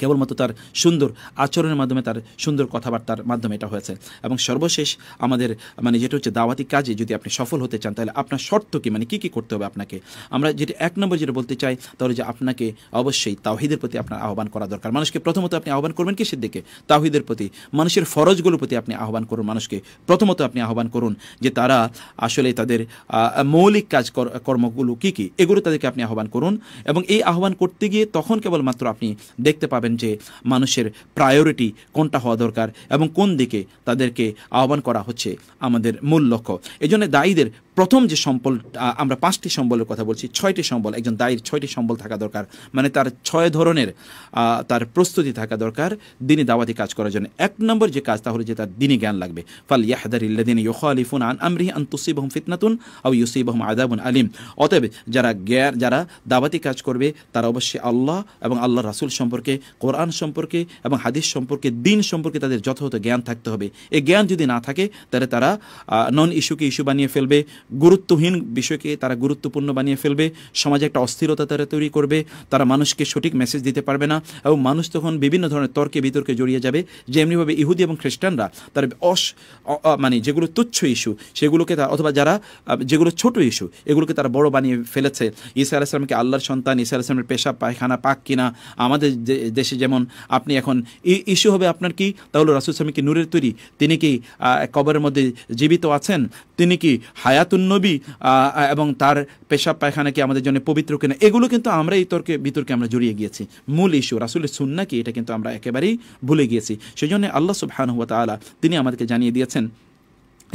কেবলমাত্র তার সুন্দর আচরণের মাধ্যমে তার সুন্দর কথাবার্তার মাধ্যমে এটা হয়েছে এবং সর্বশেষ আমাদের মানে যেটা হচ্ছে দাওয়াতি কাজে যদি আপনি সফল হতে চান তাহলে আপনার শর্ত কী মানে কী কী করতে হবে আপনাকে আমরা যেটা এক নম্বর যেটা বলতে চাই তাহলে যে আপনাকে অবশ্যই তাওহিদের প্রতি আপনার আহ্বান করা দরকার মানুষকে প্রথমত আপনি আহ্বান করবেন কিসের দিকে তাহিদের প্রতি মানুষের ফরজগুলোর প্রতি আপনি আহ্বান করুন মানুষকে প্রথমত আপনি আহ্বান করুন যে তারা আসলে তাদের মৌলিক কাজ কর্মগুলো কী কী এগুলো তাদেরকে আপনি আহ্বান করুন এবং এই আহ্বান করতে গিয়ে তখন কেবলমাত্র আপনি দেখতে পারেন পাবেন যে মানুষের প্রায়োরিটি কোনটা হওয়া দরকার এবং কোন দিকে তাদেরকে আহ্বান করা হচ্ছে আমাদের মূল লক্ষ্য জন্য দায়ীদের প্রথম যে সম্বল আমরা পাঁচটি সম্বলের কথা বলছি ছয়টি সম্বল একজন দায়ের ছয়টি সম্বল থাকা দরকার মানে তার ছয় ধরনের তার প্রস্তুতি থাকা দরকার দিনে দাওয়াতি কাজ করার জন্য এক নম্বর যে কাজ তাহলে যে তার দিনে জ্ঞান লাগবে ফাল ইয়াহদার ইল্লাদিন ইউখালিফুন আন আমরি আন তুসিবহম ফিতনাতুন আও বহম আদাবুন আলিম অতএব যারা জ্ঞান যারা দাওয়াতি কাজ করবে তারা অবশ্যই আল্লাহ এবং আল্লাহ রাসুল সম্পর্কে কোরআন সম্পর্কে এবং হাদিস সম্পর্কে দিন সম্পর্কে তাদের যথাযথ জ্ঞান থাকতে হবে এই জ্ঞান যদি না থাকে তাহলে তারা নন ইস্যুকে ইস্যু বানিয়ে ফেলবে গুরুত্বহীন বিষয়কে তারা গুরুত্বপূর্ণ বানিয়ে ফেলবে সমাজে একটা অস্থিরতা তারা তৈরি করবে তারা মানুষকে সঠিক মেসেজ দিতে পারবে না এবং মানুষ তখন বিভিন্ন ধরনের তর্কে বিতর্কে জড়িয়ে যাবে যেমনিভাবে ইহুদি এবং খ্রিস্টানরা তার অস মানে যেগুলো তুচ্ছ ইস্যু সেগুলোকে তারা অথবা যারা যেগুলো ছোট ইস্যু এগুলোকে তারা বড় বানিয়ে ফেলেছে ইসা আলাইসলামকে আল্লাহর সন্তান ইসা আলাইসলামের পেশা পায়খানা পাক কিনা আমাদের দেশে যেমন আপনি এখন ইস্যু হবে আপনার কি তাহলে রাসুল সামি কি নূরের তৈরি তিনি কি কবরের মধ্যে জীবিত আছেন তিনি কি হায়াতুন্নবী এবং তার পেশাব পায়খানা কি আমাদের জন্য পবিত্র কিনা এগুলো কিন্তু আমরা এই তর্কে বিতর্কে আমরা জড়িয়ে গিয়েছি মূল ইস্যু রাসুলের সুন্না কি এটা কিন্তু আমরা একেবারেই ভুলে গিয়েছি সেই জন্য আল্লাহ সুবহান হুয়া আলা তিনি আমাদেরকে জানিয়ে দিয়েছেন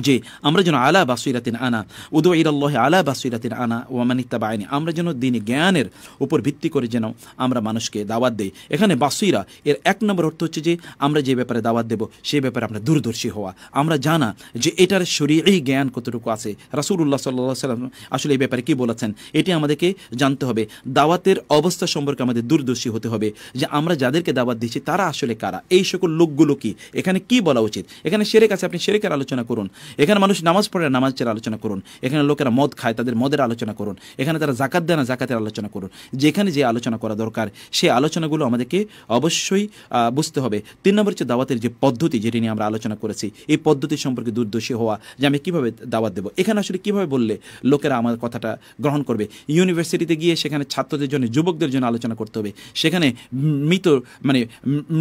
যে আমরা যেন আলা বাসুইরাতিন আনা উদু ইরাল্লাহ আলা বাসুইরাতিন আনা ও ওয়ামানিত্তা বাহিনী আমরা যেন দিন জ্ঞানের উপর ভিত্তি করে যেন আমরা মানুষকে দাওয়াত দেই এখানে বাসুইরা এর এক নম্বর অর্থ হচ্ছে যে আমরা যে ব্যাপারে দাওয়াত দেব সে ব্যাপারে আমরা দূরদর্শী হওয়া আমরা জানা যে এটার শরীরেই জ্ঞান কতটুকু আছে রাসুল্লাহ সাল্লাহ সাল্লাম আসলে এই ব্যাপারে কী বলেছেন এটি আমাদেরকে জানতে হবে দাওয়াতের অবস্থা সম্পর্কে আমাদের দূরদর্শী হতে হবে যে আমরা যাদেরকে দাওয়াত দিচ্ছি তারা আসলে কারা এই সকল লোকগুলো কি এখানে কি বলা উচিত এখানে সেরে কাছে আপনি সেরেকের আলোচনা করুন এখানে মানুষ নামাজ পড়ে নামাজের আলোচনা করুন এখানে লোকেরা মদ খায় তাদের মদের আলোচনা করুন এখানে তারা জাকাত দেয় না জাকাতের আলোচনা করুন যেখানে যে আলোচনা করা দরকার সেই আলোচনাগুলো আমাদেরকে অবশ্যই বুঝতে হবে তিন নম্বর হচ্ছে দাওয়াতের যে পদ্ধতি যেটি নিয়ে আমরা আলোচনা করেছি এই পদ্ধতি সম্পর্কে দুর্দোষী হওয়া যে আমি কীভাবে দাওয়াত দেবো এখানে আসলে কীভাবে বললে লোকেরা আমার কথাটা গ্রহণ করবে ইউনিভার্সিটিতে গিয়ে সেখানে ছাত্রদের জন্য যুবকদের জন্য আলোচনা করতে হবে সেখানে মৃত মানে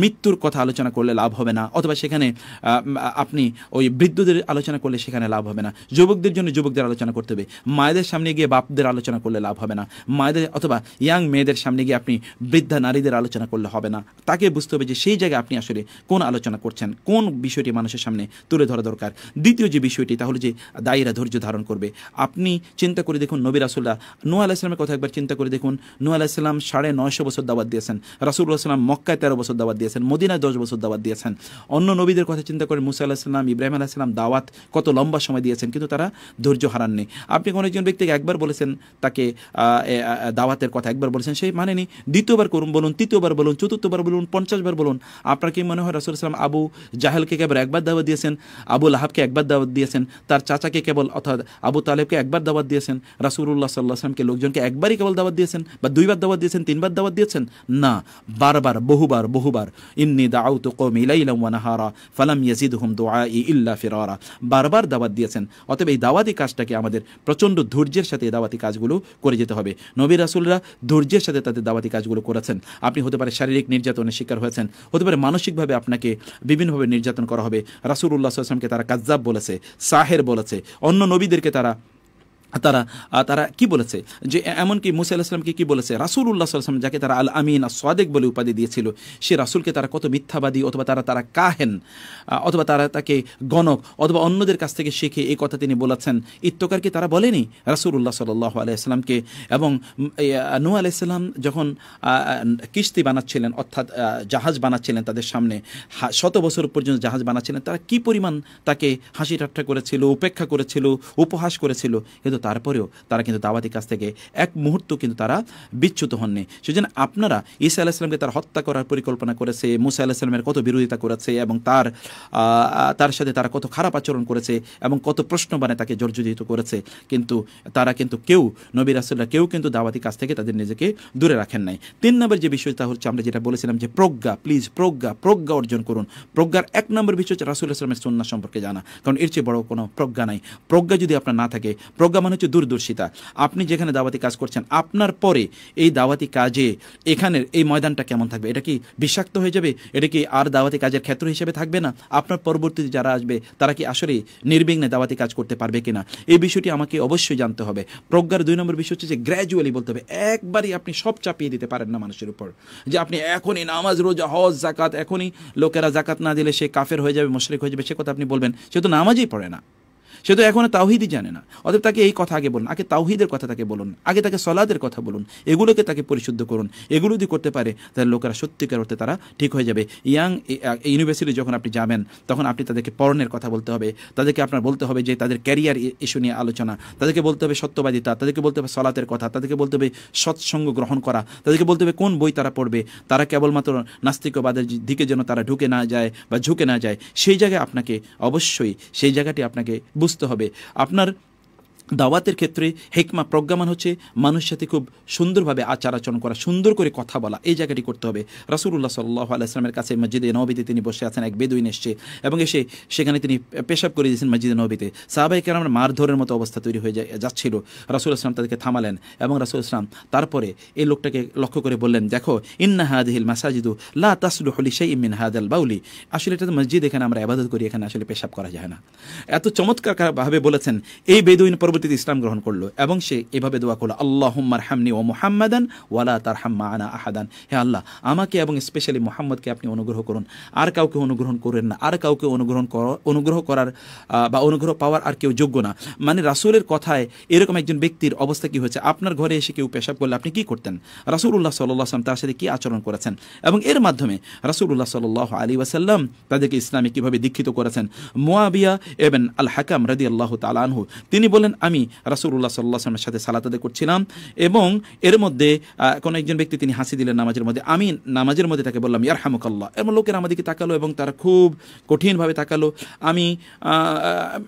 মৃত্যুর কথা আলোচনা করলে লাভ হবে না অথবা সেখানে আপনি ওই বৃদ্ধদের আলোচনা আলোচনা করলে সেখানে লাভ হবে না যুবকদের জন্য যুবকদের আলোচনা করতে হবে মায়েদের সামনে গিয়ে বাপদের আলোচনা করলে লাভ হবে না মায়েদের অথবা ইয়াং মেয়েদের সামনে গিয়ে আপনি বৃদ্ধা নারীদের আলোচনা করলে হবে না তাকে বুঝতে হবে যে সেই জায়গায় আপনি আসলে কোন আলোচনা করছেন কোন বিষয়টি মানুষের সামনে তুলে ধরা দরকার দ্বিতীয় যে বিষয়টি তাহলে যে দায়ীরা ধৈর্য ধারণ করবে আপনি চিন্তা করে দেখুন নবী রাসুল্লাহ নু আলাহিসামের কথা একবার চিন্তা করে দেখুন নু আলাহিসাম সাড়ে নয়শো বছর দাবাত দিয়েছেন রাসুল্লাহ সাল্লাম মক্কায় তেরো বছর দাবাত দিয়েছেন মদিনায় দশ বছর দাবাত দিয়েছেন অন্য নবীদের কথা চিন্তা করে মুসা আলাহিসাম ইব্রাহিম আলাহিসাম দাওয়াত কত লম্বা সময় দিয়েছেন কিন্তু তারা ধৈর্য হারাননি আপনি কোনো একজন ব্যক্তিকে একবার বলেছেন তাকে দাওয়াতের কথা একবার বলেছেন সেই মানেনি দ্বিতীয়বার করুন বলুন তৃতীয়বার বলুন চতুর্থবার বলুন পঞ্চাশবার বলুন আপনার কি মনে হয় রাসুল ইসলাম আবু জাহেলকে কেবল একবার দাওয়াত দিয়েছেন আবু লাহাবকে একবার দাওয়াত দিয়েছেন তার চাচাকে কেবল অর্থাৎ আবু তালেবকে একবার দাওয়াত দিয়েছেন রাসুল্লাহ সাল্লাহ আসলামকে লোকজনকে একবারই কেবল দাওয়াত দিয়েছেন বা দুইবার দাওয়াত দিয়েছেন তিনবার দাওয়াত দিয়েছেন না বারবার বহুবার বহুবার ইন্নি দাউত কৌমিলাইলাম ওয়ানাহারা ফালাম ইয়াজিদ হুম দোয়া ইল্লা ফিরারা বারবার দাওয়াত দিয়েছেন অতএব এই দাওয়াতি কাজটাকে আমাদের প্রচণ্ড ধৈর্যের সাথে এই দাওয়াতি কাজগুলো করে যেতে হবে নবী রাসুলরা ধৈর্যের সাথে তাদের দাওয়াতি কাজগুলো করেছেন আপনি হতে পারে শারীরিক নির্যাতনের শিকার হয়েছেন হতে পারে মানসিকভাবে আপনাকে বিভিন্নভাবে নির্যাতন করা হবে রাসুল উল্লাহ আসলামকে তারা কাজ্জাব বলেছে সাহের বলেছে অন্য নবীদেরকে তারা তারা তারা কি বলেছে যে এমনকি মুসা সাল্লামকে কী বলেছে রাসুল উল্লাহ সাল্লাম যাকে তারা আল আমিন আর সাদেক বলে উপাধি দিয়েছিল সে রাসুলকে তারা কত মিথ্যাবাদী অথবা তারা তারা কাহেন অথবা তারা তাকে গণক অথবা অন্যদের কাছ থেকে শিখে এই কথা তিনি বলেছেন ইত্তকারকে তারা বলেনি রাসুল উল্লাহ সাল্লাহ আলাইসাল্লামকে এবং নু আলাইসাল্লাম যখন কিস্তি বানাচ্ছিলেন অর্থাৎ জাহাজ বানাচ্ছিলেন তাদের সামনে শত বছর পর্যন্ত জাহাজ বানাচ্ছিলেন তারা কি পরিমাণ তাকে হাসি ঠাট্টা করেছিল উপেক্ষা করেছিল উপহাস করেছিল কিন্তু তারপরেও তারা কিন্তু দাওয়াতি কাছ থেকে এক মুহূর্ত কিন্তু তারা বিচ্ছুত হননি সেজন্য আপনারা ইসা ঈসা আলাহিসামকে তার হত্যা করার পরিকল্পনা করেছে মুসা আল্লাহ আলাহিসামের কত বিরোধিতা করেছে এবং তার তার সাথে তারা কত খারাপ আচরণ করেছে এবং কত প্রশ্ন বানে তাকে জর্জরিত করেছে কিন্তু তারা কিন্তু কেউ নবীর আসল্লাহ কেউ কিন্তু দাওয়াতি কাছ থেকে তাদের নিজেকে দূরে রাখেন নাই তিন নম্বর যে বিষয়টা হচ্ছে আমরা যেটা বলেছিলাম যে প্রজ্ঞা প্লিজ প্রজ্ঞা প্রজ্ঞা অর্জন করুন প্রজ্ঞার এক নম্বর বিষয় হচ্ছে রাসুল্লাহ ইসলামের সন্না সম্পর্কে জানা কারণ এর চেয়ে বড় কোনো প্রজ্ঞা নাই প্রজ্ঞা যদি আপনার না থাকে প্রজ্ঞা মানে মানে হচ্ছে দূরদর্শিতা আপনি যেখানে দাওয়াতি কাজ করছেন আপনার পরে এই দাওয়াতি কাজে এখানের এই ময়দানটা কেমন থাকবে এটা কি বিষাক্ত হয়ে যাবে এটা কি আর দাওয়াতি কাজের ক্ষেত্র হিসেবে থাকবে না আপনার পরবর্তীতে যারা আসবে তারা কি আসলে নির্বিঘ্নে দাওয়াতি কাজ করতে পারবে কিনা এই বিষয়টি আমাকে অবশ্যই জানতে হবে প্রজ্ঞার দুই নম্বর বিষয় হচ্ছে যে গ্র্যাজুয়ালি বলতে হবে একবারই আপনি সব চাপিয়ে দিতে পারেন না মানুষের উপর যে আপনি এখনই নামাজ রোজা হজ জাকাত এখনই লোকেরা জাকাত না দিলে সে কাফের হয়ে যাবে মুশরিক হয়ে যাবে সে কথা আপনি বলবেন সে তো নামাজই পড়ে না সে তো এখনও তাওহিদই জানে না অতএব তাকে এই কথা আগে বলুন আগে তাওহিদের কথা তাকে বলুন আগে তাকে সলাদের কথা বলুন এগুলোকে তাকে পরিশুদ্ধ করুন এগুলো যদি করতে পারে তাহলে লোকেরা সত্যিকার অর্থে তারা ঠিক হয়ে যাবে ইয়াং ইউনিভার্সিটি যখন আপনি যাবেন তখন আপনি তাদেরকে পরনের কথা বলতে হবে তাদেরকে আপনার বলতে হবে যে তাদের ক্যারিয়ার ইস্যু নিয়ে আলোচনা তাদেরকে বলতে হবে সত্যবাদিতা তাদেরকে বলতে হবে সলাতের কথা তাদেরকে বলতে হবে সৎসঙ্গ গ্রহণ করা তাদেরকে বলতে হবে কোন বই তারা পড়বে তারা কেবলমাত্র নাস্তিকবাদের দিকে যেন তারা ঢুকে না যায় বা ঝুঁকে না যায় সেই জায়গায় আপনাকে অবশ্যই সেই জায়গাটি আপনাকে বুঝতে বুঝতে হবে আপনার দাওয়াতের ক্ষেত্রে হেকমা প্রজ্ঞামান হচ্ছে মানুষ সাথে খুব সুন্দরভাবে আচার আচরণ করা সুন্দর করে কথা বলা এই জায়গাটি করতে হবে রাসুল্লাহ সাল্লাহ আলাইসলামের কাছে মসজিদে নবীতে তিনি বসে আছেন এক বেদুইন এসছে এবং এসে সেখানে তিনি পেশাব করে দিয়েছেন মসজিদে নবীতে সাহাবাই কেরামের মারধরের মতো অবস্থা তৈরি হয়ে যাচ্ছিল রাসুল ইসলাম তাদেরকে থামালেন এবং রাসুল ইসলাম তারপরে এই লোকটাকে লক্ষ্য করে বললেন দেখো ইন্না হাদহিল মাসাজিদু লা তাসলু হলি সেই ইমিন হাদাল বাউলি আসলে এটা মসজিদ এখানে আমরা আবাদত করি এখানে আসলে পেশাব করা যায় না এত চমৎকারভাবে বলেছেন এই বেদুইন পর্বত পদ্ধতিতে ইসলাম গ্রহণ করলো এবং সে এভাবে দোয়া করলো হুম্মার হামনি ও মোহাম্মাদান ওয়ালা তার হাম্মা আনা আহাদান হে আল্লাহ আমাকে এবং স্পেশালি মোহাম্মদকে আপনি অনুগ্রহ করুন আর কাউকে অনুগ্রহণ করেন না আর কাউকে অনুগ্রহণ অনুগ্রহ করার বা অনুগ্রহ পাওয়ার আর কেউ যোগ্য না মানে রাসুলের কথায় এরকম একজন ব্যক্তির অবস্থা কি হয়েছে আপনার ঘরে এসে কেউ পেশাব করলে আপনি কি করতেন রাসুল্লাহ সাল্লাহ আসলাম তার সাথে কী আচরণ করেছেন এবং এর মাধ্যমে রাসুল্লাহ সাল আলী ওয়াসাল্লাম তাদেরকে ইসলামে কীভাবে দীক্ষিত করেছেন মোয়াবিয়া এবেন আল হাকাম রাদি আল্লাহ তালানহু তিনি বলেন আমি রাসুল্লাহ সাল্লাহ আসলামের সাথে সালাত আদায় করছিলাম এবং এর মধ্যে কোনো একজন ব্যক্তি তিনি হাসি দিলেন নামাজের মধ্যে আমি নামাজের মধ্যে তাকে বললাম ইয়ার হামুকাল্লাহ এবং লোকের আমাদেরকে তাকালো এবং তারা খুব কঠিনভাবে তাকালো আমি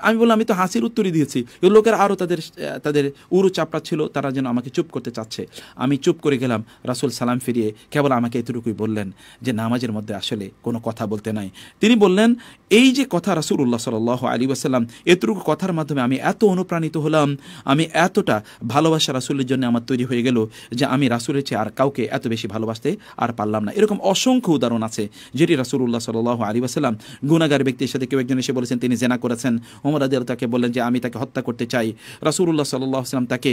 আমি বললাম আমি তো হাসির উত্তরই দিয়েছি লোকের আরও তাদের তাদের উরু চাপড়া ছিল তারা যেন আমাকে চুপ করতে চাচ্ছে আমি চুপ করে গেলাম রাসুল সালাম ফিরিয়ে কেবল আমাকে এতটুকুই বললেন যে নামাজের মধ্যে আসলে কোনো কথা বলতে নাই তিনি বললেন এই যে কথা রাসুল উল্লাহ সাল আলী আসাল্লাম এতটুকু কথার মাধ্যমে আমি এত অনুপ্রাণিত হলাম আমি এতটা ভালোবাসা রাসুলের জন্য আমার তৈরি হয়ে গেল যে আমি রাসুলের চেয়ে আর কাউকে এত বেশি ভালোবাসতে আর পারলাম না এরকম অসংখ্য উদাহরণ আছে যেটি রাসুল্লাহ সাল আলী গুনাগার ব্যক্তির সাথে কেউ একজন এসে বলেছেন তিনি জেনা করেছেন ওমর আদি তাকে বললেন যে আমি তাকে হত্যা করতে চাই রাসুল্লাহ সাল্লাহ আসলাম তাকে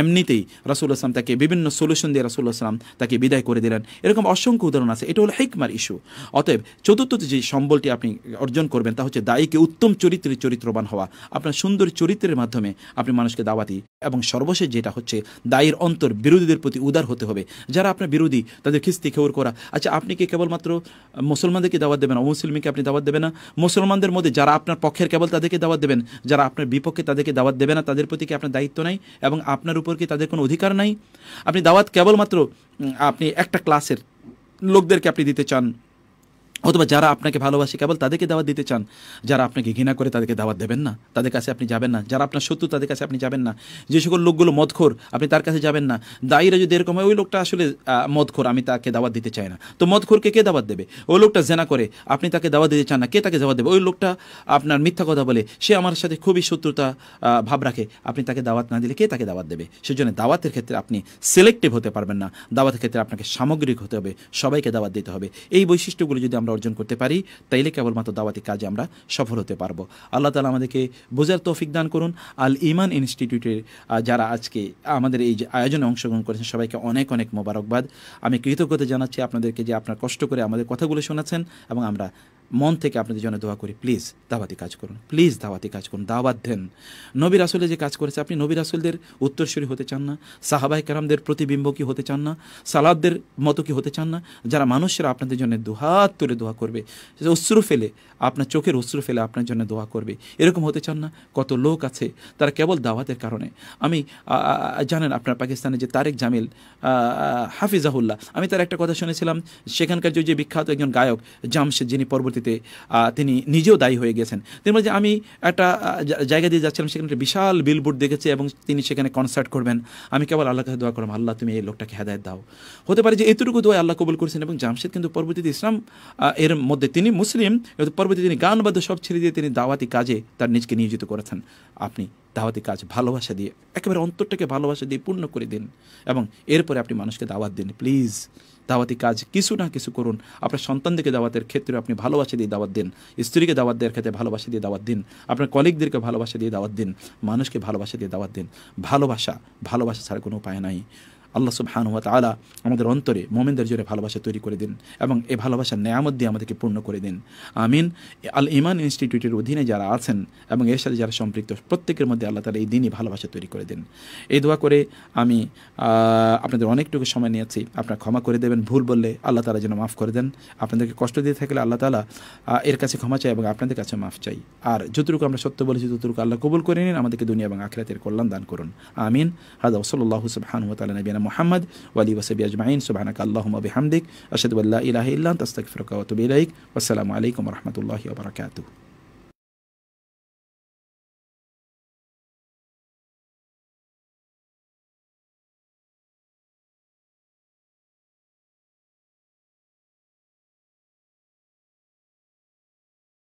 এমনিতেই রাসুল আসলাম তাকে বিভিন্ন সলিউশন দিয়ে রাসুল্লাহ আসলাম তাকে বিদায় করে দিলেন এরকম অসংখ্য উদাহরণ আছে এটা হলো হেকমার ইস্যু অতএব চতুর্থ যে সম্বলটি আপনি অর্জন করবেন তা হচ্ছে দায়ীকে উত্তম চরিত্রের চরিত্রবান হওয়া আপনার সুন্দর চরিত্রের মাধ্যমে আপনি মানুষকে দাওয়াতি এবং সর্বশেষ যেটা হচ্ছে দায়ের অন্তর বিরোধীদের প্রতি উদার হতে হবে যারা আপনার বিরোধী তাদের খিস্তি খেউর করা আচ্ছা আপনি কি কেবলমাত্র মুসলমানদেরকে দাওয়াত দেবেন অমুসলিমকে আপনি দাওয়াত দেবেন না মুসলমানদের মধ্যে যারা আপনার পক্ষের কেবল তাদেরকে দাওয়াত দেবেন যারা আপনার বিপক্ষে তাদেরকে দাওয়াত দেবে না তাদের প্রতি কি আপনার দায়িত্ব নাই এবং আপনার উপর কি তাদের কোনো অধিকার নাই আপনি দাওয়াত কেবলমাত্র আপনি একটা ক্লাসের লোকদেরকে আপনি দিতে চান অথবা যারা আপনাকে ভালোবাসে কেবল তাদেরকে দাওয়াত দিতে চান যারা আপনাকে ঘৃণা করে তাদেরকে দাওয়াত দেবেন না তাদের কাছে আপনি যাবেন না যারা আপনার শত্রু তাদের কাছে আপনি যাবেন না যে সকল লোকগুলো মদখোর আপনি তার কাছে যাবেন না দায়ীরা যদি এরকম হয় ওই লোকটা আসলে মদখোর আমি তাকে দাওয়াত দিতে চাই না তো মদখোরকে কে দাওয়াত দেবে ওই লোকটা জেনা করে আপনি তাকে দাওয়াত দিতে চান না কে তাকে দাওয়াত দেবে ওই লোকটা আপনার মিথ্যা কথা বলে সে আমার সাথে খুবই শত্রুতা ভাব রাখে আপনি তাকে দাওয়াত না দিলে কে তাকে দাওয়াত দেবে সেজন্য দাওয়াতের ক্ষেত্রে আপনি সিলেক্টিভ হতে পারবেন না দাওয়াতের ক্ষেত্রে আপনাকে সামগ্রিক হতে হবে সবাইকে দাওয়াত দিতে হবে এই বৈশিষ্ট্যগুলো যদি আমরা আমরা অর্জন করতে পারি তাইলে কেবলমাত্র দাওয়াতি কাজে আমরা সফল হতে পারবো আল্লাহ তালা আমাদেরকে বোঝার তৌফিক দান করুন আল ইমান ইনস্টিটিউটের যারা আজকে আমাদের এই যে আয়োজনে অংশগ্রহণ করেছেন সবাইকে অনেক অনেক মোবারকবাদ আমি কৃতজ্ঞতা জানাচ্ছি আপনাদেরকে যে আপনার কষ্ট করে আমাদের কথাগুলো শোনাচ্ছেন এবং আমরা মন থেকে আপনাদের জন্য দোয়া করি প্লিজ দাওয়াতি কাজ করুন প্লিজ দাওয়াতি কাজ করুন দাওয়াত দেন নবী রাসুলে যে কাজ করেছে আপনি নবী রাসুলদের উত্তরসূরি হতে চান না সাহাবাই কারামদের প্রতিবিম্ব কি হতে চান না সালাদদের মতো কি হতে চান না যারা মানুষেরা আপনাদের জন্য দুহাত তুলে দোয়া করবে অশ্রু ফেলে আপনার চোখের অশ্রু ফেলে আপনার জন্য দোয়া করবে এরকম হতে চান না কত লোক আছে তারা কেবল দাওয়াতের কারণে আমি জানেন আপনার পাকিস্তানে যে তারেক জামিল হাফিজাহুল্লাহ আমি তার একটা কথা শুনেছিলাম সেখানকার যে বিখ্যাত একজন গায়ক জামশেদ যিনি পরবর্তী পরিস্থিতিতে তিনি নিজেও দায়ী হয়ে গেছেন তিনি বলছেন আমি একটা জায়গা দিয়ে যাচ্ছিলাম সেখানে একটা বিশাল বিলবোর্ড দেখেছি এবং তিনি সেখানে কনসার্ট করবেন আমি কেবল আল্লাহ কাছে দোয়া করলাম আল্লাহ তুমি এই লোকটাকে হেদায়ত দাও হতে পারে যে এতটুকু দোয়া আল্লাহ কবুল করেছেন এবং জামশেদ কিন্তু পরবর্তীতে ইসলাম এর মধ্যে তিনি মুসলিম পরবর্তীতে তিনি গান বাদ্য সব ছেড়ে দিয়ে তিনি দাওয়াতি কাজে তার নিজকে নিয়োজিত করেছেন আপনি দাওয়াতি কাজ ভালোবাসা দিয়ে একেবারে অন্তরটাকে ভালোবাসা দিয়ে পূর্ণ করে দিন এবং এরপরে আপনি মানুষকে দাওয়াত দিন প্লিজ দাওয়াতি কাজ কিছু না কিছু করুন আপনার সন্তানদেরকে দাওয়াতের ক্ষেত্রে আপনি ভালোবাসা দিয়ে দাওয়াত দিন স্ত্রীকে দাওয়াত দেওয়ার ক্ষেত্রে ভালোবাসা দিয়ে দাওয়াত দিন আপনার কলিগদেরকে ভালোবাসা দিয়ে দাওয়াত দিন মানুষকে ভালোবাসা দিয়ে দাওয়াত দিন ভালোবাসা ভালোবাসা ছাড়া কোনো উপায় নাই আল্লাহ সুবহানুয়া তালা আমাদের অন্তরে মোমেনদের জোরে ভালোবাসা তৈরি করে দিন এবং এই ভালোবাসার নেয়ামত দিয়ে আমাদেরকে পূর্ণ করে দিন আমিন আল ইমান ইনস্টিটিউটের অধীনে যারা আছেন এবং এর সাথে যারা সম্পৃক্ত প্রত্যেকের মধ্যে আল্লাহ তালা এই দিনই ভালোবাসা তৈরি করে দিন এই দোয়া করে আমি আপনাদের অনেকটুকু সময় নিয়েছি আপনারা ক্ষমা করে দেবেন ভুল বললে আল্লাহ তালা যেন মাফ করে দেন আপনাদেরকে কষ্ট দিয়ে থাকলে আল্লাহ তালা এর কাছে ক্ষমা চাই এবং আপনাদের কাছে মাফ চাই আর যতটুকু আমরা সত্য বলেছি ততটুকু আল্লাহ কবুল করে নিন আমাদেরকে দুনিয়া এবং আখরাতের কল্যাণ দান করুন আমিন হাজা ওসল্লাহ সুবহান তালা নবীনা محمد ولي وسبي أجمعين سبحانك اللهم وبحمدك أشهد أن لا إله إلا أنت أستغفرك وأتوب إليك والسلام عليكم ورحمة الله وبركاته